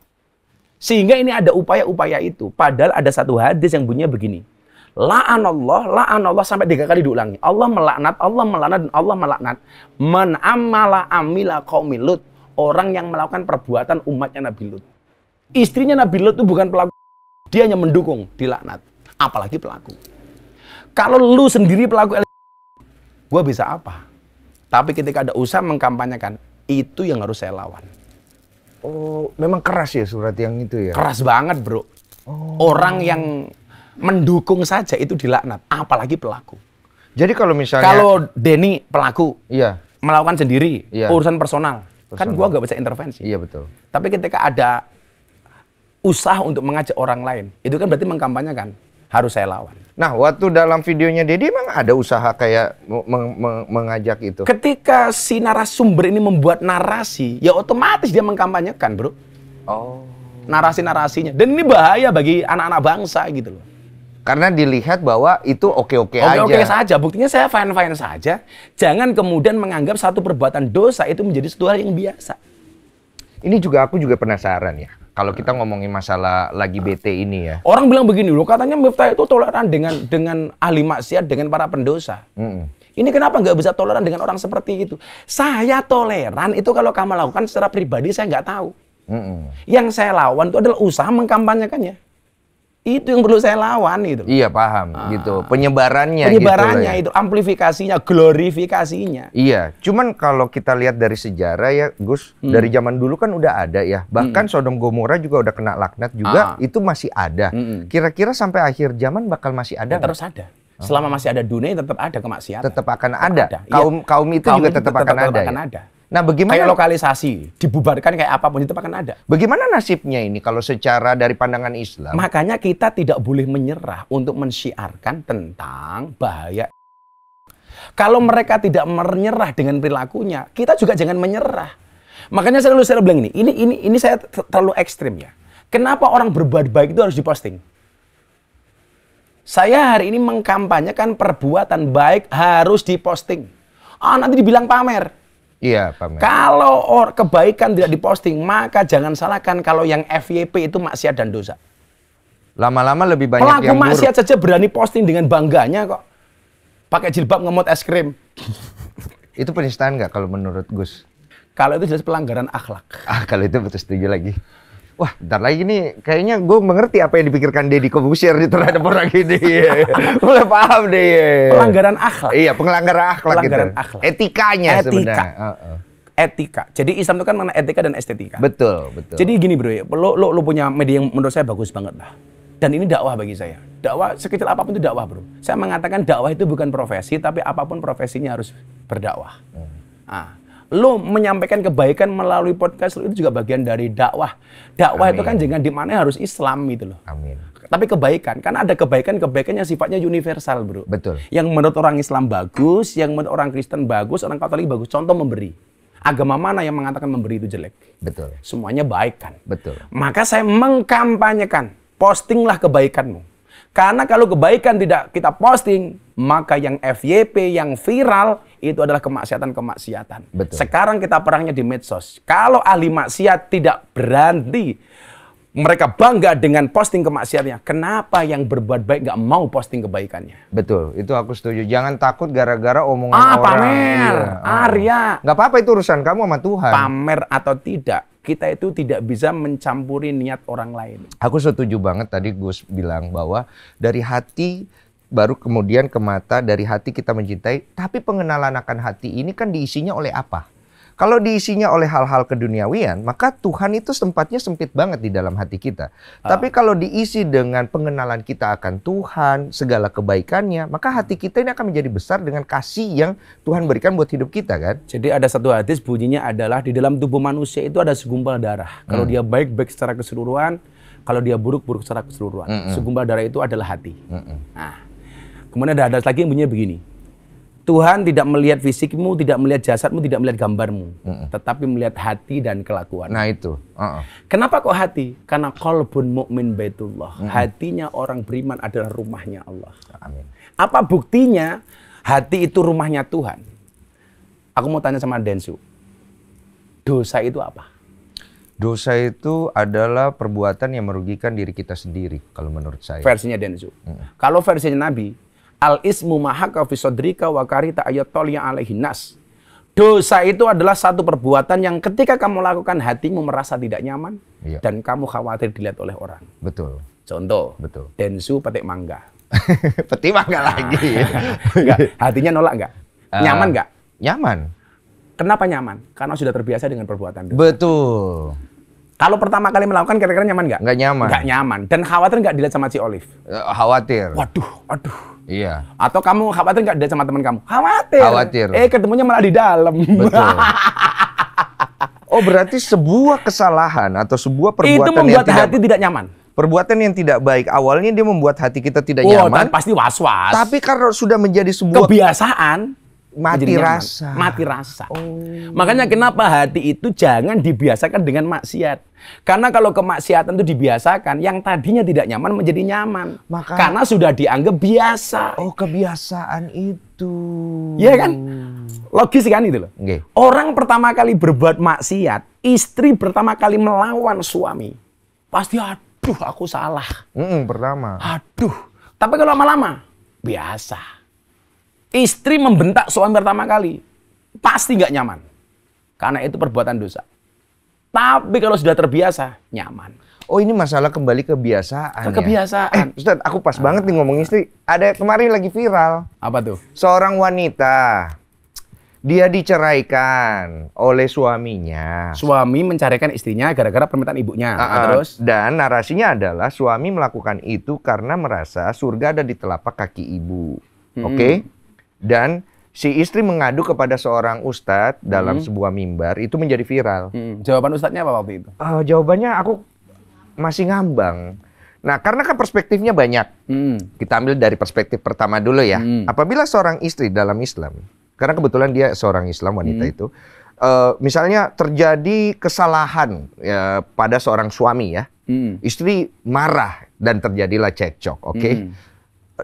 Sehingga ini ada upaya-upaya itu. Padahal ada satu hadis yang bunyinya begini. La'an Allah, la'an Allah sampai tiga kali diulangi. Allah melaknat, Allah melaknat, dan Allah melaknat. Man amala amila qawmilut. Orang yang melakukan perbuatan umatnya Nabi Lut. Istrinya Nabi Lut itu bukan pelaku. Dia hanya mendukung, dilaknat. Apalagi pelaku. Kalau lu sendiri pelaku, gue bisa apa? Tapi ketika ada usaha mengkampanyekan, itu yang harus saya lawan. Oh, memang keras ya surat yang itu ya? Keras banget bro. Oh. Orang yang mendukung saja itu dilaknat, apalagi pelaku. Jadi kalau misalnya kalau Denny pelaku iya. melakukan sendiri iya. urusan personal, kan personal. kan gua gak bisa intervensi. Iya betul. Tapi ketika ada usaha untuk mengajak orang lain, itu kan berarti mengkampanyekan harus saya lawan. Nah, waktu dalam videonya Deddy emang ada usaha kayak meng meng mengajak itu. Ketika si narasumber ini membuat narasi, ya otomatis dia mengkampanyekan, Bro. Oh. Narasi-narasinya. Dan ini bahaya bagi anak-anak bangsa gitu loh. Karena dilihat bahwa itu oke-oke okay -okay aja. Oke-oke saja. Buktinya saya fine-fine saja. Jangan kemudian menganggap satu perbuatan dosa itu menjadi sesuatu yang biasa. Ini juga aku juga penasaran ya kalau kita ngomongin masalah lagi ah. BT ini ya. Orang bilang begini loh, katanya Miftah itu toleran dengan dengan ahli maksiat, dengan para pendosa. Mm -mm. Ini kenapa nggak bisa toleran dengan orang seperti itu? Saya toleran itu kalau kamu lakukan secara pribadi saya nggak tahu. Mm -mm. Yang saya lawan itu adalah usaha mengkampanyekannya itu yang perlu saya lawan itu Iya paham gitu. ah. gitu. Penyebarannya penyebarannya gitu itu amplifikasinya, glorifikasinya. Iya. Cuman kalau kita lihat dari sejarah ya, Gus, hmm. dari zaman dulu kan udah ada ya. Bahkan hmm. Sodom Gomora juga udah kena laknat juga, ah. itu masih ada. Hmm. Kira-kira hmm. sampai akhir zaman bakal masih ada. Ya, terus ada. Selama masih ada dunia tetap ada kemaksiatan. Tetap akan tetap ada. ada. Kaum iya. kaum itu kaum juga tetap, tetap akan tetap ada. Akan ya? ada. Nah, bagaimana kayak lokalisasi dibubarkan kayak apapun itu akan ada. Bagaimana nasibnya ini kalau secara dari pandangan Islam? Makanya kita tidak boleh menyerah untuk mensiarkan tentang bahaya. Kalau mereka tidak menyerah dengan perilakunya, kita juga jangan menyerah. Makanya saya selalu saya bilang ini, ini ini ini saya terlalu ekstrim ya. Kenapa orang berbuat baik itu harus diposting? Saya hari ini mengkampanyekan perbuatan baik harus diposting. Ah nanti dibilang pamer Iya, Pak. Kalau or, kebaikan tidak diposting, maka jangan salahkan kalau yang FYP itu maksiat dan dosa. Lama-lama lebih banyak Pelaku yang buruk. maksiat saja berani posting dengan bangganya kok. Pakai jilbab ngemot es krim. [laughs] itu penistaan nggak kalau menurut Gus? Kalau itu jelas pelanggaran akhlak. Ah, kalau itu betul setuju lagi wah ntar lagi ini kayaknya gue mengerti apa yang dipikirkan Deddy di terhadap orang ini [laughs] mulai paham deh pelanggaran akhlak iya pelanggaran akhlak gitu. pelanggaran gitu. akhlak etikanya etika etika jadi Islam itu kan mana etika dan estetika betul betul jadi gini bro lo lo, lo punya media yang menurut saya bagus banget lah dan ini dakwah bagi saya. Dakwah sekecil apapun itu dakwah, bro. Saya mengatakan dakwah itu bukan profesi, tapi apapun profesinya harus berdakwah. Hmm. Nah, lo menyampaikan kebaikan melalui podcast lo itu juga bagian dari dakwah. Dakwah Amin. itu kan jangan dimana harus Islam gitu loh. Amin. Tapi kebaikan, karena ada kebaikan-kebaikan yang sifatnya universal, Bro. Betul. Yang menurut orang Islam bagus, yang menurut orang Kristen bagus, orang Katolik bagus. Contoh memberi. Agama mana yang mengatakan memberi itu jelek? Betul. Semuanya baik kan? Betul. Maka saya mengkampanyekan, postinglah kebaikanmu. Karena kalau kebaikan tidak kita posting, maka yang FYP, yang viral, itu adalah kemaksiatan-kemaksiatan. Sekarang kita perangnya di medsos. Kalau ahli maksiat tidak berhenti mereka bangga dengan posting kemaksiatannya. Kenapa yang berbuat baik nggak mau posting kebaikannya? Betul, itu aku setuju. Jangan takut gara-gara omongan ah, orang. Pamer, iya. Arya. Nggak apa-apa itu urusan kamu sama Tuhan. Pamer atau tidak, kita itu tidak bisa mencampuri niat orang lain. Aku setuju banget tadi Gus bilang bahwa dari hati baru kemudian ke mata, dari hati kita mencintai. Tapi pengenalan akan hati ini kan diisinya oleh apa? Kalau diisinya oleh hal-hal keduniawian, maka Tuhan itu tempatnya sempit banget di dalam hati kita. Ah. Tapi kalau diisi dengan pengenalan kita akan Tuhan, segala kebaikannya, maka hati kita ini akan menjadi besar dengan kasih yang Tuhan berikan buat hidup kita kan. Jadi ada satu hadis bunyinya adalah di dalam tubuh manusia itu ada segumpal darah. Kalau hmm. dia baik-baik secara keseluruhan, kalau dia buruk-buruk secara keseluruhan. Hmm, hmm Segumpal darah itu adalah hati. Hmm -mm. Nah, kemudian ada hadis lagi yang bunyinya begini Tuhan tidak melihat fisikmu, tidak melihat jasadmu, tidak melihat gambarmu, mm tetapi melihat hati dan kelakuan. Nah itu. Uh-uh. Kenapa kok hati? Karena kolbun mukmin baitullah. Mm Hatinya orang beriman adalah rumahnya Allah. Amin. Apa buktinya? Hati itu rumahnya Tuhan. Aku mau tanya sama Densu. Dosa itu apa? Dosa itu adalah perbuatan yang merugikan diri kita sendiri, kalau menurut saya. Versinya Densu. Mm. Kalau versinya Nabi, Al ismu mahaka fi sodrika wa karita ayatolya alaihi nas. Dosa itu adalah satu perbuatan yang ketika kamu lakukan hatimu merasa tidak nyaman iya. dan kamu khawatir dilihat oleh orang. Betul. Contoh, Betul. Densu petik mangga. [laughs] petik mangga ah. lagi. [laughs] enggak, hatinya nolak enggak? Eh, nyaman enggak? Nyaman. Kenapa nyaman? Karena sudah terbiasa dengan perbuatan dosa. Betul. Kalau pertama kali melakukan kira-kira nyaman enggak Nggak nyaman. Nggak nyaman. Dan khawatir enggak dilihat sama si Olive? Eh, khawatir. Waduh, aduh. Iya. Atau kamu khawatir nggak ada sama teman kamu? Khawatir. Khawatir. Eh ketemunya malah di dalam. Betul. [laughs] oh berarti sebuah kesalahan atau sebuah perbuatan itu membuat yang tidak... hati tidak nyaman. Perbuatan yang tidak baik awalnya dia membuat hati kita tidak oh, nyaman. Pasti was-was. Tapi karena sudah menjadi sebuah kebiasaan, mati menjadi nyaman. rasa. Mati rasa. Oh. Makanya kenapa hati itu jangan dibiasakan dengan maksiat. Karena kalau kemaksiatan itu dibiasakan, yang tadinya tidak nyaman menjadi nyaman. Maka, Karena sudah dianggap biasa. Oh, kebiasaan itu. Iya kan? Logis kan itu loh. Okay. Orang pertama kali berbuat maksiat, istri pertama kali melawan suami. Pasti aduh aku salah. Mm -mm, pertama. Aduh. Tapi kalau lama-lama biasa Istri membentak suami pertama kali, pasti nggak nyaman. Karena itu perbuatan dosa. Tapi kalau sudah terbiasa, nyaman. Oh ini masalah kembali kebiasaan. kebiasaan. Ya? Eh, Ustaz, aku pas ah. banget nih ngomong istri. Ada kemarin lagi viral. Apa tuh? Seorang wanita dia diceraikan oleh suaminya. Suami mencarikan istrinya gara-gara permintaan ibunya. Uh, uh, terus dan narasinya adalah suami melakukan itu karena merasa surga ada di telapak kaki ibu. Hmm. Oke. Okay? Dan si istri mengadu kepada seorang ustadz dalam hmm. sebuah mimbar itu menjadi viral. Hmm. Jawaban ustadznya apa waktu itu? Uh, jawabannya aku masih ngambang. Nah, karena kan perspektifnya banyak. Hmm. Kita ambil dari perspektif pertama dulu ya. Hmm. Apabila seorang istri dalam Islam, karena kebetulan dia seorang Islam wanita hmm. itu, uh, misalnya terjadi kesalahan ya, pada seorang suami ya, hmm. istri marah dan terjadilah cekcok, oke? Okay? Hmm.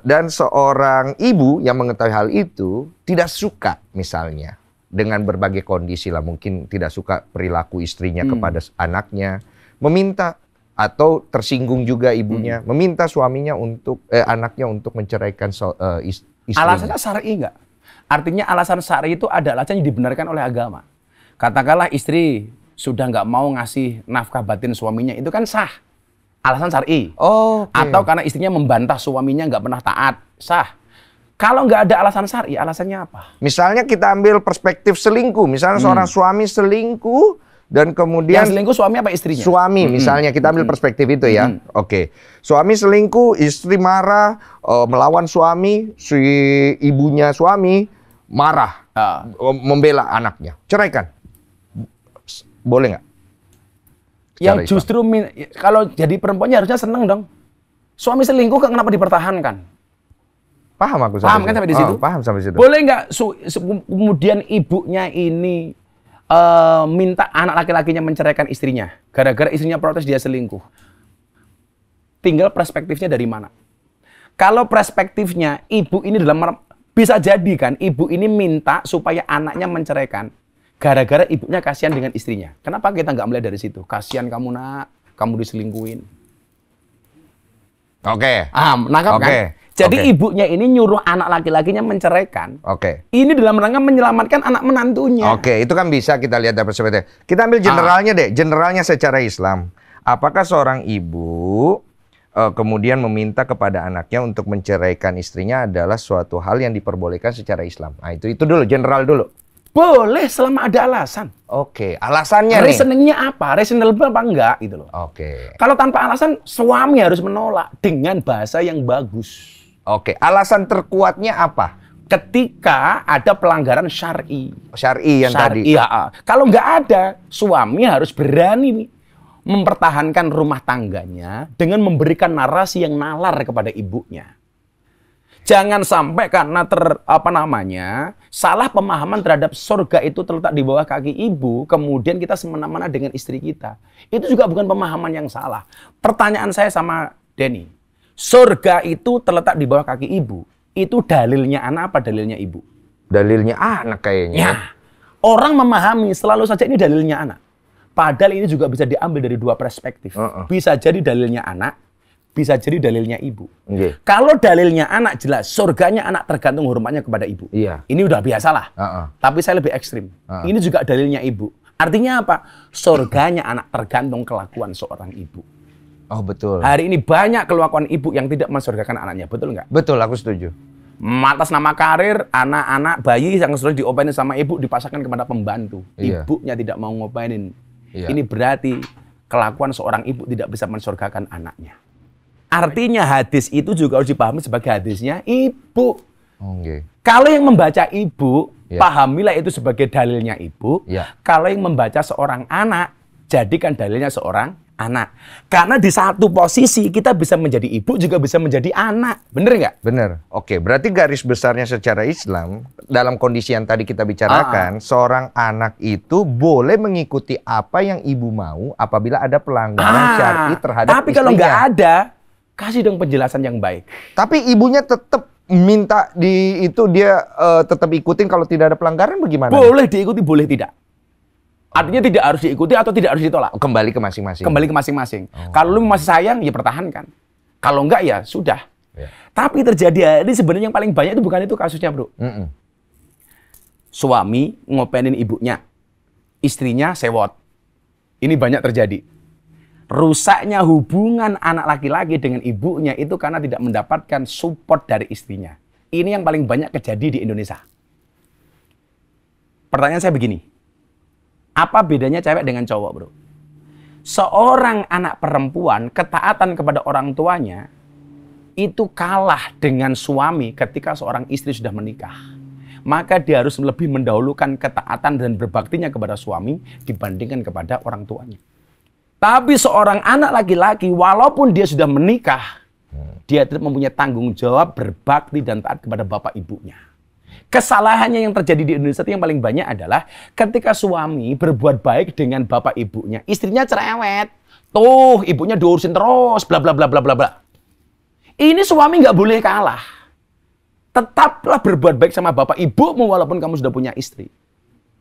Dan seorang ibu yang mengetahui hal itu tidak suka misalnya dengan berbagai kondisi lah mungkin tidak suka perilaku istrinya hmm. kepada anaknya, meminta atau tersinggung juga ibunya, hmm. meminta suaminya untuk eh, anaknya untuk menceraikan so, eh, istrinya. Alasannya syar'i enggak? Artinya alasan syar'i itu ada alasan yang dibenarkan oleh agama. Katakanlah istri sudah nggak mau ngasih nafkah batin suaminya, itu kan sah alasan syari. Oh. Okay. Atau karena istrinya membantah suaminya nggak pernah taat, sah. Kalau nggak ada alasan syari, alasannya apa? Misalnya kita ambil perspektif selingkuh, misalnya hmm. seorang suami selingkuh dan kemudian yang selingkuh suami apa istrinya? Suami hmm. hmm misalnya kita ambil hmm, hmm. perspektif itu ya. Hmm. Oke. Okay. Suami selingkuh, istri marah, uh, melawan suami, si ibunya suami marah, uh. membela anaknya. Ceraikan. Boleh nggak? yang justru min, kalau jadi perempuannya harusnya seneng dong. Suami selingkuh kan kenapa dipertahankan? Paham aku sampai Paham kan sampai di oh, situ? Oh, paham sampai situ. Boleh nggak kemudian ibunya ini uh, minta anak laki-lakinya menceraikan istrinya gara-gara istrinya protes dia selingkuh? Tinggal perspektifnya dari mana? Kalau perspektifnya ibu ini dalam bisa jadi kan ibu ini minta supaya anaknya menceraikan Gara-gara ibunya kasihan dengan istrinya. Kenapa kita nggak melihat dari situ? Kasihan kamu nak, kamu diselingkuin. Oke. Okay. Ah, nangkap okay. kan? Jadi okay. ibunya ini nyuruh anak laki-lakinya menceraikan. Oke. Okay. Ini dalam rangka menyelamatkan anak menantunya. Oke, okay. itu kan bisa kita lihat dari perspektif. Kita ambil ah. generalnya ah. deh, generalnya secara Islam. Apakah seorang ibu uh, kemudian meminta kepada anaknya untuk menceraikan istrinya adalah suatu hal yang diperbolehkan secara Islam? Nah, itu itu dulu general dulu. Boleh selama ada alasan. Oke, okay. alasannya Reasoningnya nih. apa? Reasonable apa enggak gitu loh. Oke. Okay. Kalau tanpa alasan, suami harus menolak dengan bahasa yang bagus. Oke, okay. alasan terkuatnya apa? Ketika ada pelanggaran syari. Syari yang syari, tadi. Iya. Ah. Kalau nggak ada, suami harus berani nih mempertahankan rumah tangganya dengan memberikan narasi yang nalar kepada ibunya. Jangan sampai karena ter apa namanya salah pemahaman terhadap surga itu terletak di bawah kaki ibu, kemudian kita semena-mena dengan istri kita. Itu juga bukan pemahaman yang salah. Pertanyaan saya sama Denny, surga itu terletak di bawah kaki ibu. Itu dalilnya anak apa dalilnya ibu? Dalilnya anak kayaknya. Ya. Orang memahami selalu saja ini dalilnya anak. Padahal ini juga bisa diambil dari dua perspektif. Uh -uh. Bisa jadi dalilnya anak, bisa jadi dalilnya ibu. Okay. Kalau dalilnya anak jelas, surganya anak tergantung hormatnya kepada ibu. Iya. Ini udah biasalah. Uh -uh. Tapi saya lebih ekstrim. Uh -uh. Ini juga dalilnya ibu. Artinya apa? Surganya anak tergantung kelakuan seorang ibu. Oh betul. Hari ini banyak kelakuan ibu yang tidak mensurgakan anaknya, betul nggak? Betul, aku setuju. Matas mm, nama karir, anak-anak bayi yang sudah diopainin sama ibu dipasangkan kepada pembantu. Iya. Ibunya tidak mau ngopainin. Iya. Ini berarti kelakuan seorang ibu tidak bisa mensurgakan anaknya. Artinya hadis itu juga harus dipahami sebagai hadisnya ibu. Okay. Kalau yang membaca ibu, yeah. pahamilah itu sebagai dalilnya ibu. Yeah. Kalau yang membaca seorang anak, jadikan dalilnya seorang anak. Karena di satu posisi kita bisa menjadi ibu juga bisa menjadi anak. Bener nggak? Bener. Oke, berarti garis besarnya secara Islam dalam kondisi yang tadi kita bicarakan, uh. seorang anak itu boleh mengikuti apa yang ibu mau apabila ada pelanggaran uh. syar'i terhadap Tapi kalau nggak ada, kasih dong penjelasan yang baik. Tapi ibunya tetap minta di itu dia uh, eh, tetap ikutin kalau tidak ada pelanggaran bagaimana? Boleh diikuti, boleh tidak. Artinya tidak harus diikuti atau tidak harus ditolak. Oh, kembali ke masing-masing. Kembali ke masing-masing. Oh. Kalau lu masih sayang ya pertahankan. Kalau enggak ya sudah. Yeah. Tapi terjadi ini sebenarnya yang paling banyak itu bukan itu kasusnya, Bro. Mm -mm. Suami ngopenin ibunya. Istrinya sewot. Ini banyak terjadi rusaknya hubungan anak laki-laki dengan ibunya itu karena tidak mendapatkan support dari istrinya. Ini yang paling banyak terjadi di Indonesia. Pertanyaan saya begini, apa bedanya cewek dengan cowok bro? Seorang anak perempuan ketaatan kepada orang tuanya itu kalah dengan suami ketika seorang istri sudah menikah. Maka dia harus lebih mendahulukan ketaatan dan berbaktinya kepada suami dibandingkan kepada orang tuanya. Tapi seorang anak laki-laki walaupun dia sudah menikah, dia tetap mempunyai tanggung jawab berbakti dan taat kepada bapak ibunya. Kesalahannya yang terjadi di Indonesia itu yang paling banyak adalah ketika suami berbuat baik dengan bapak ibunya, istrinya cerewet. Tuh, ibunya diurusin terus, bla bla bla bla bla bla. Ini suami nggak boleh kalah. Tetaplah berbuat baik sama bapak ibumu walaupun kamu sudah punya istri.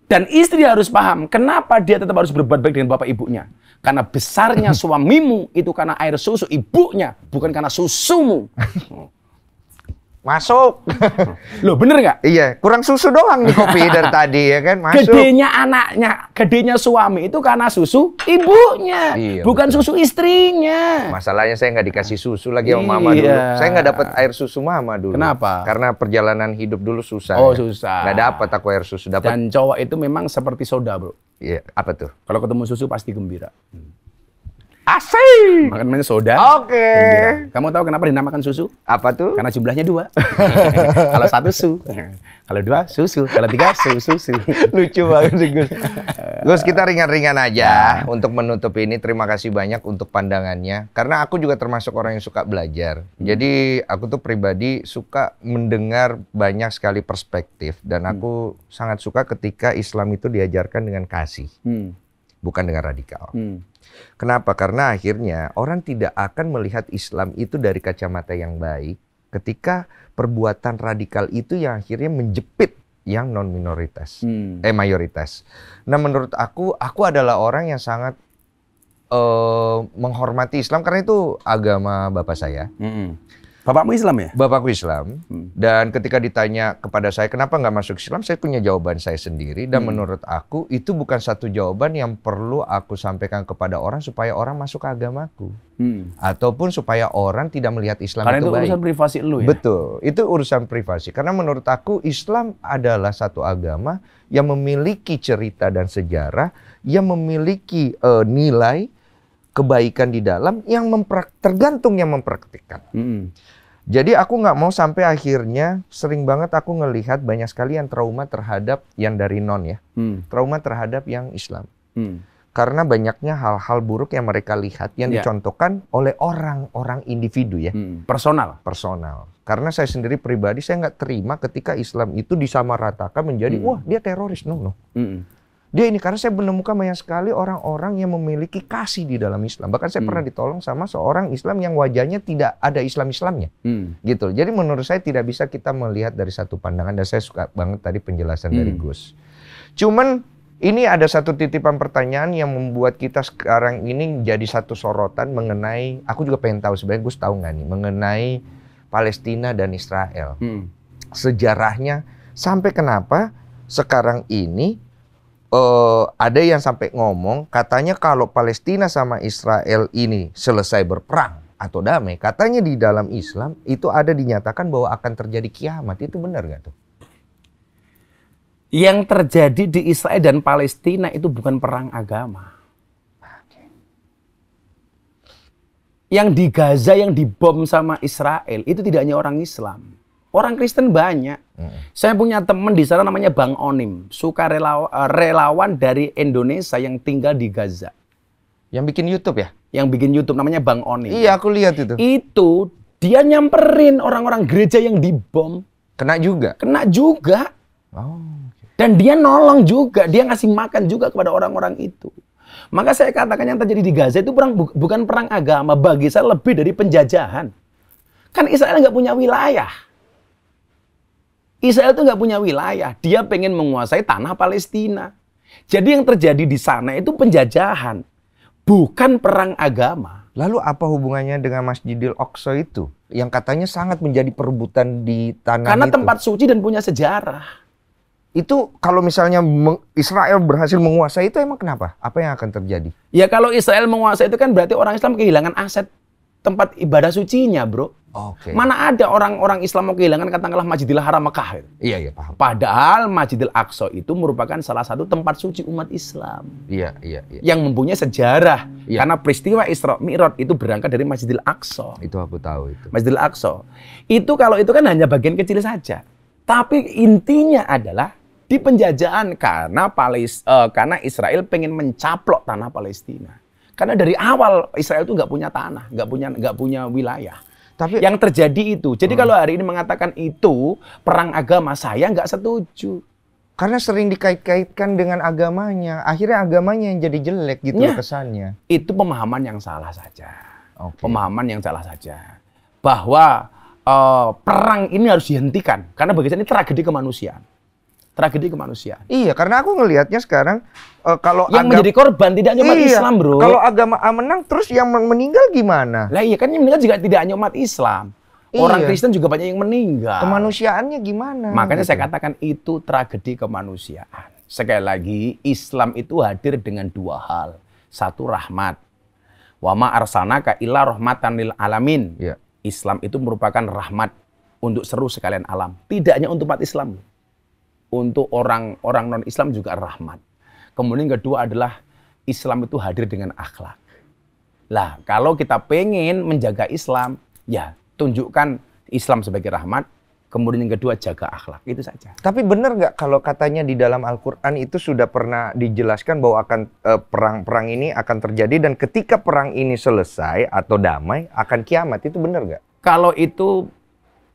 Dan istri harus paham kenapa dia tetap harus berbuat baik dengan bapak ibunya. Karena besarnya [laughs] suamimu itu karena air susu ibunya, bukan karena susumu. [laughs] Masuk. [laughs] Loh bener nggak? Iya, kurang susu doang nih kopi [laughs] dari tadi ya kan. Masuk. Gedenya anaknya, gedenya suami itu karena susu ibunya, iya, bukan betul. susu istrinya. Masalahnya saya nggak dikasih susu lagi sama iya. mama dulu. Saya nggak dapat air susu mama dulu. Kenapa? Karena perjalanan hidup dulu susah. Oh ya. susah. Nggak dapat aku air susu. Dapet. Dan cowok itu memang seperti soda bro. Iya. Apa tuh? Kalau ketemu susu pasti gembira. Hmm. Asik. Makan soda. Oke. Okay. Kamu tahu kenapa dinamakan susu? Apa tuh? Karena jumlahnya dua. [laughs] kalau satu su, kalau dua susu, kalau tiga su susu. Lucu banget sih Gus. [laughs] Gus kita ringan-ringan aja untuk menutup ini. Terima kasih banyak untuk pandangannya. Karena aku juga termasuk orang yang suka belajar. Hmm. Jadi aku tuh pribadi suka mendengar banyak sekali perspektif dan hmm. aku hmm. sangat suka ketika Islam itu diajarkan dengan kasih. Hmm bukan dengan radikal. Hmm. Kenapa? Karena akhirnya orang tidak akan melihat Islam itu dari kacamata yang baik ketika perbuatan radikal itu yang akhirnya menjepit yang non minoritas, hmm. eh mayoritas. Nah menurut aku, aku adalah orang yang sangat uh, menghormati Islam karena itu agama bapak saya. Hmm. Bapakmu Islam ya? Bapakku Islam. Hmm. Dan ketika ditanya kepada saya kenapa nggak masuk Islam, saya punya jawaban saya sendiri. Dan hmm. menurut aku itu bukan satu jawaban yang perlu aku sampaikan kepada orang supaya orang masuk ke agamaku. Hmm. Ataupun supaya orang tidak melihat Islam Karena itu, itu urusan privasi lu ya? Betul. Itu urusan privasi. Karena menurut aku Islam adalah satu agama yang memiliki cerita dan sejarah, yang memiliki uh, nilai, kebaikan di dalam yang memprak tergantung yang mempraktikkan. Mm -hmm. Jadi aku nggak mau sampai akhirnya sering banget aku ngelihat banyak sekali yang trauma terhadap yang dari non ya, hmm. trauma terhadap yang Islam. Hmm. Karena banyaknya hal-hal buruk yang mereka lihat yang yeah. dicontohkan oleh orang-orang individu ya. Hmm. Personal. Personal. Karena saya sendiri pribadi saya nggak terima ketika Islam itu disamaratakan menjadi hmm. wah dia teroris no no. Hmm. Dia ini karena saya menemukan banyak sekali orang-orang yang memiliki kasih di dalam Islam. Bahkan saya hmm. pernah ditolong sama seorang Islam yang wajahnya tidak ada Islam-Islamnya. Hmm. Gitu. Jadi menurut saya tidak bisa kita melihat dari satu pandangan dan saya suka banget tadi penjelasan hmm. dari Gus. Cuman ini ada satu titipan pertanyaan yang membuat kita sekarang ini jadi satu sorotan mengenai aku juga pengen tahu sebenarnya Gus tahu nggak nih mengenai Palestina dan Israel. Hmm. Sejarahnya sampai kenapa sekarang ini uh, ada yang sampai ngomong katanya kalau Palestina sama Israel ini selesai berperang atau damai, katanya di dalam Islam itu ada dinyatakan bahwa akan terjadi kiamat. Itu benar nggak tuh? Yang terjadi di Israel dan Palestina itu bukan perang agama. Yang di Gaza yang dibom sama Israel itu tidak hanya orang Islam. Orang Kristen banyak. Hmm. Saya punya teman di sana namanya Bang Onim, suka eh, relawan, dari Indonesia yang tinggal di Gaza. Yang bikin YouTube ya? Yang bikin YouTube namanya Bang Onim. Iya, aku lihat itu. Itu dia nyamperin orang-orang gereja yang dibom. Kena juga. Kena juga. Oh. Dan dia nolong juga, dia ngasih makan juga kepada orang-orang itu. Maka saya katakan yang terjadi di Gaza itu perang bukan perang agama, bagi saya lebih dari penjajahan. Kan Israel nggak punya wilayah. Israel itu nggak punya wilayah. Dia pengen menguasai tanah Palestina. Jadi yang terjadi di sana itu penjajahan. Bukan perang agama. Lalu apa hubungannya dengan Masjidil Aqsa itu? Yang katanya sangat menjadi perebutan di tanah Karena itu. tempat suci dan punya sejarah. Itu kalau misalnya Israel berhasil menguasai itu emang kenapa? Apa yang akan terjadi? Ya kalau Israel menguasai itu kan berarti orang Islam kehilangan aset tempat ibadah sucinya bro. Okay. Mana ada orang-orang Islam mau kehilangan katakanlah Masjidil Haram Mekah. Gitu. Iya, iya, paham. Padahal Masjidil Aqsa itu merupakan salah satu tempat suci umat Islam. Iya, iya, iya. Yang mempunyai sejarah. Iya. Karena peristiwa Isra Mi'raj itu berangkat dari Masjidil Aqsa. Itu aku tahu itu. Masjidil Aqsa. Itu kalau itu kan hanya bagian kecil saja. Tapi intinya adalah di penjajahan karena Palest uh, karena Israel pengen mencaplok tanah Palestina. Karena dari awal Israel itu nggak punya tanah, nggak punya nggak punya wilayah. Tapi yang terjadi itu. Jadi hmm. kalau hari ini mengatakan itu perang agama, saya nggak setuju. Karena sering dikait-kaitkan dengan agamanya, akhirnya agamanya yang jadi jelek gitu ya, kesannya. Itu pemahaman yang salah saja. Okay. Pemahaman yang salah saja bahwa uh, perang ini harus dihentikan karena bagi saya ini tragedi kemanusiaan tragedi kemanusiaan. Iya, karena aku ngelihatnya sekarang uh, kalau yang agama, menjadi korban tidak hanya umat iya, Islam, Bro. Kalau agama A menang terus yang meninggal gimana? Lah iya kan yang meninggal juga tidak hanya umat Islam. Iya. Orang Kristen juga banyak yang meninggal. Kemanusiaannya gimana? Makanya gitu. saya katakan itu tragedi kemanusiaan. Sekali lagi, Islam itu hadir dengan dua hal. Satu rahmat. ma arsalnaka illa rahmatan lil alamin. Iya. Islam itu merupakan rahmat untuk seru sekalian alam. Tidak hanya untuk umat Islam untuk orang-orang non-Islam juga rahmat. Kemudian yang kedua adalah Islam itu hadir dengan akhlak. Lah, kalau kita pengen menjaga Islam, ya tunjukkan Islam sebagai rahmat, kemudian yang kedua jaga akhlak itu saja. Tapi benar nggak kalau katanya di dalam Al-Quran itu sudah pernah dijelaskan bahwa akan eh, perang-perang ini akan terjadi dan ketika perang ini selesai atau damai akan kiamat itu benar nggak? Kalau itu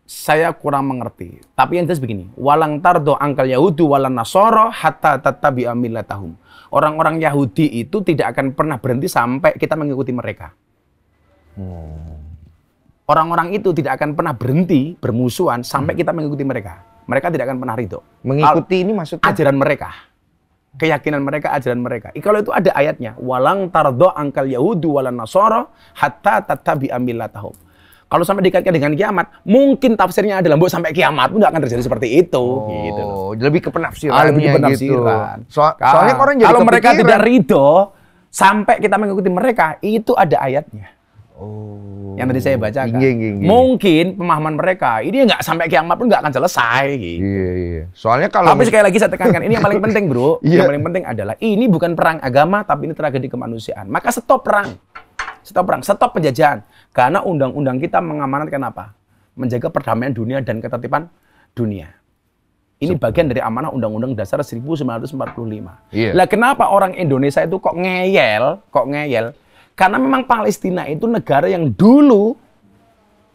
saya kurang mengerti. Tapi yang jelas begini, walang tardo angkal Yahudi, walan Nasoro hatta tatabi amilatahum. Orang-orang Yahudi itu tidak akan pernah berhenti sampai kita mengikuti mereka. Hmm. Orang-orang itu tidak akan pernah berhenti bermusuhan sampai kita mengikuti mereka. Mereka tidak akan pernah ridho. Mengikuti Al ini maksudnya? Ajaran mereka. Keyakinan mereka, ajaran mereka. kalau itu ada ayatnya. Walang tardo angkal Yahudi, walan Nasoro hatta tatabi amilatahum kalau sampai dikaitkan dengan kiamat, mungkin tafsirnya adalah buat sampai kiamat pun akan terjadi seperti itu. Oh, gitu Lebih ke penafsiran. Ah, lebih ke gitu. penafsiran. Gitu. So, soalnya orang jadi kalau mereka tidak ridho, sampai kita mengikuti mereka, itu ada ayatnya. Oh. Yang tadi saya baca. Mungkin pemahaman mereka ini nggak sampai kiamat pun nggak akan selesai. Gitu. Iya, iya. Soalnya kalau tapi sekali lagi saya tekankan ini yang paling penting bro. [laughs] Iya. Yang paling penting adalah ini bukan perang agama tapi ini tragedi kemanusiaan. Maka stop perang stop perang, stop penjajahan. Karena undang-undang kita mengamanatkan apa? Menjaga perdamaian dunia dan ketertiban dunia. Ini bagian dari amanah Undang-Undang Dasar 1945. Yeah. Iya. Lah kenapa orang Indonesia itu kok ngeyel, kok ngeyel? Karena memang Palestina itu negara yang dulu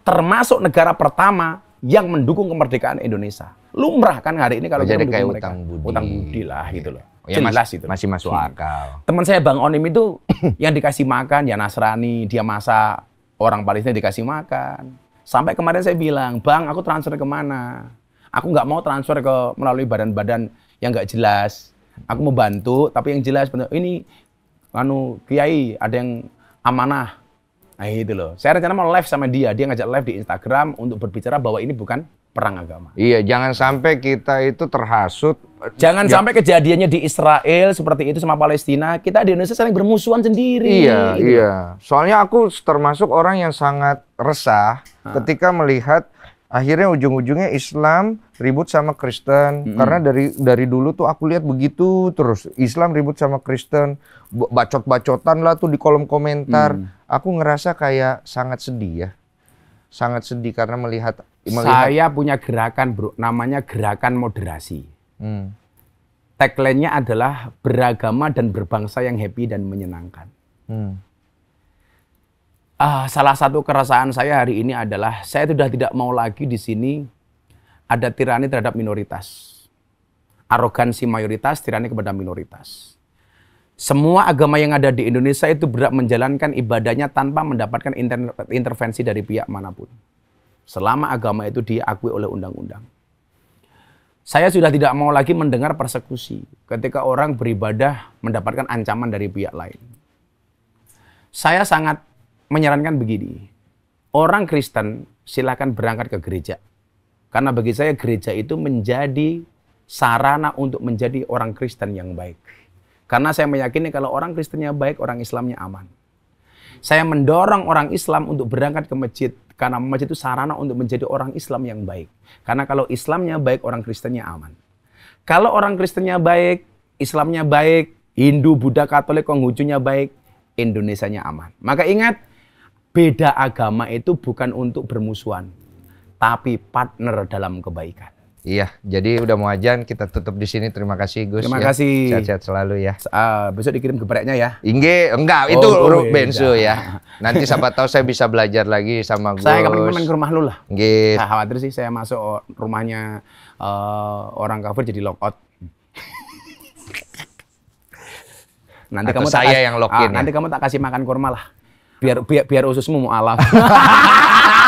termasuk negara pertama yang mendukung kemerdekaan Indonesia. Lumrah kan hari ini kalau Jadi kita mereka. Utang budi. utang budi lah yeah. gitu loh ya jelas itu. Masih masuk hmm. akal. Teman saya Bang Onim itu [coughs] yang dikasih makan ya Nasrani, dia masa orang Palestina dikasih makan. Sampai kemarin saya bilang, Bang aku transfer ke mana? Aku nggak mau transfer ke melalui badan-badan yang nggak jelas. Aku mau bantu, tapi yang jelas benar ini anu kiai ada yang amanah. Nah itu loh. Saya rencana mau live sama dia. Dia ngajak live di Instagram untuk berbicara bahwa ini bukan perang agama. Iya, jangan sampai kita itu terhasut Jangan ya. sampai kejadiannya di Israel seperti itu sama Palestina, kita di Indonesia sering bermusuhan sendiri. Iya, gitu. iya. Soalnya aku termasuk orang yang sangat resah ha. Ah. ketika melihat akhirnya ujung-ujungnya Islam ribut sama Kristen mm -hmm. karena dari dari dulu tuh aku lihat begitu terus Islam ribut sama Kristen bacot-bacotan lah tuh di kolom komentar mm. aku ngerasa kayak sangat sedih ya sangat sedih karena melihat, melihat saya punya gerakan bro namanya gerakan moderasi Hmm. Tagline-nya adalah beragama dan berbangsa yang happy dan menyenangkan. Hmm. Uh, salah satu keresahan saya hari ini adalah saya sudah tidak mau lagi di sini ada tirani terhadap minoritas. Arogansi mayoritas, tirani kepada minoritas. Semua agama yang ada di Indonesia itu berhak menjalankan ibadahnya tanpa mendapatkan inter intervensi dari pihak manapun. Selama agama itu diakui oleh undang-undang. Saya sudah tidak mau lagi mendengar persekusi ketika orang beribadah mendapatkan ancaman dari pihak lain. Saya sangat menyarankan begini, orang Kristen silakan berangkat ke gereja. Karena bagi saya gereja itu menjadi sarana untuk menjadi orang Kristen yang baik. Karena saya meyakini kalau orang Kristennya baik, orang Islamnya aman. Saya mendorong orang Islam untuk berangkat ke masjid karena masjid itu sarana untuk menjadi orang Islam yang baik. Karena kalau Islamnya baik, orang Kristennya aman. Kalau orang Kristennya baik, Islamnya baik, Hindu, Buddha, Katolik, Konghucunya baik, Indonesianya aman. Maka ingat, beda agama itu bukan untuk bermusuhan, tapi partner dalam kebaikan. Iya, jadi udah mau ajan kita tutup di sini. Terima kasih Gus. Terima ya. kasih. Sehat-sehat selalu ya. Uh, besok dikirim gepreknya ya. Ingge, enggak, oh, itu huruf oh, iya. bensu ya. Nanti siapa tahu saya bisa belajar lagi sama Gus. Saya kapan-kapan ke rumah lu lah. Ingge. Saya khawatir sih saya masuk oh, rumahnya uh, orang cover jadi lockout. [laughs] nanti Atau kamu saya yang login. Uh, ah, ya? Nanti kamu tak kasih makan kurma lah. Biar biar, biar ususmu mualaf. [laughs]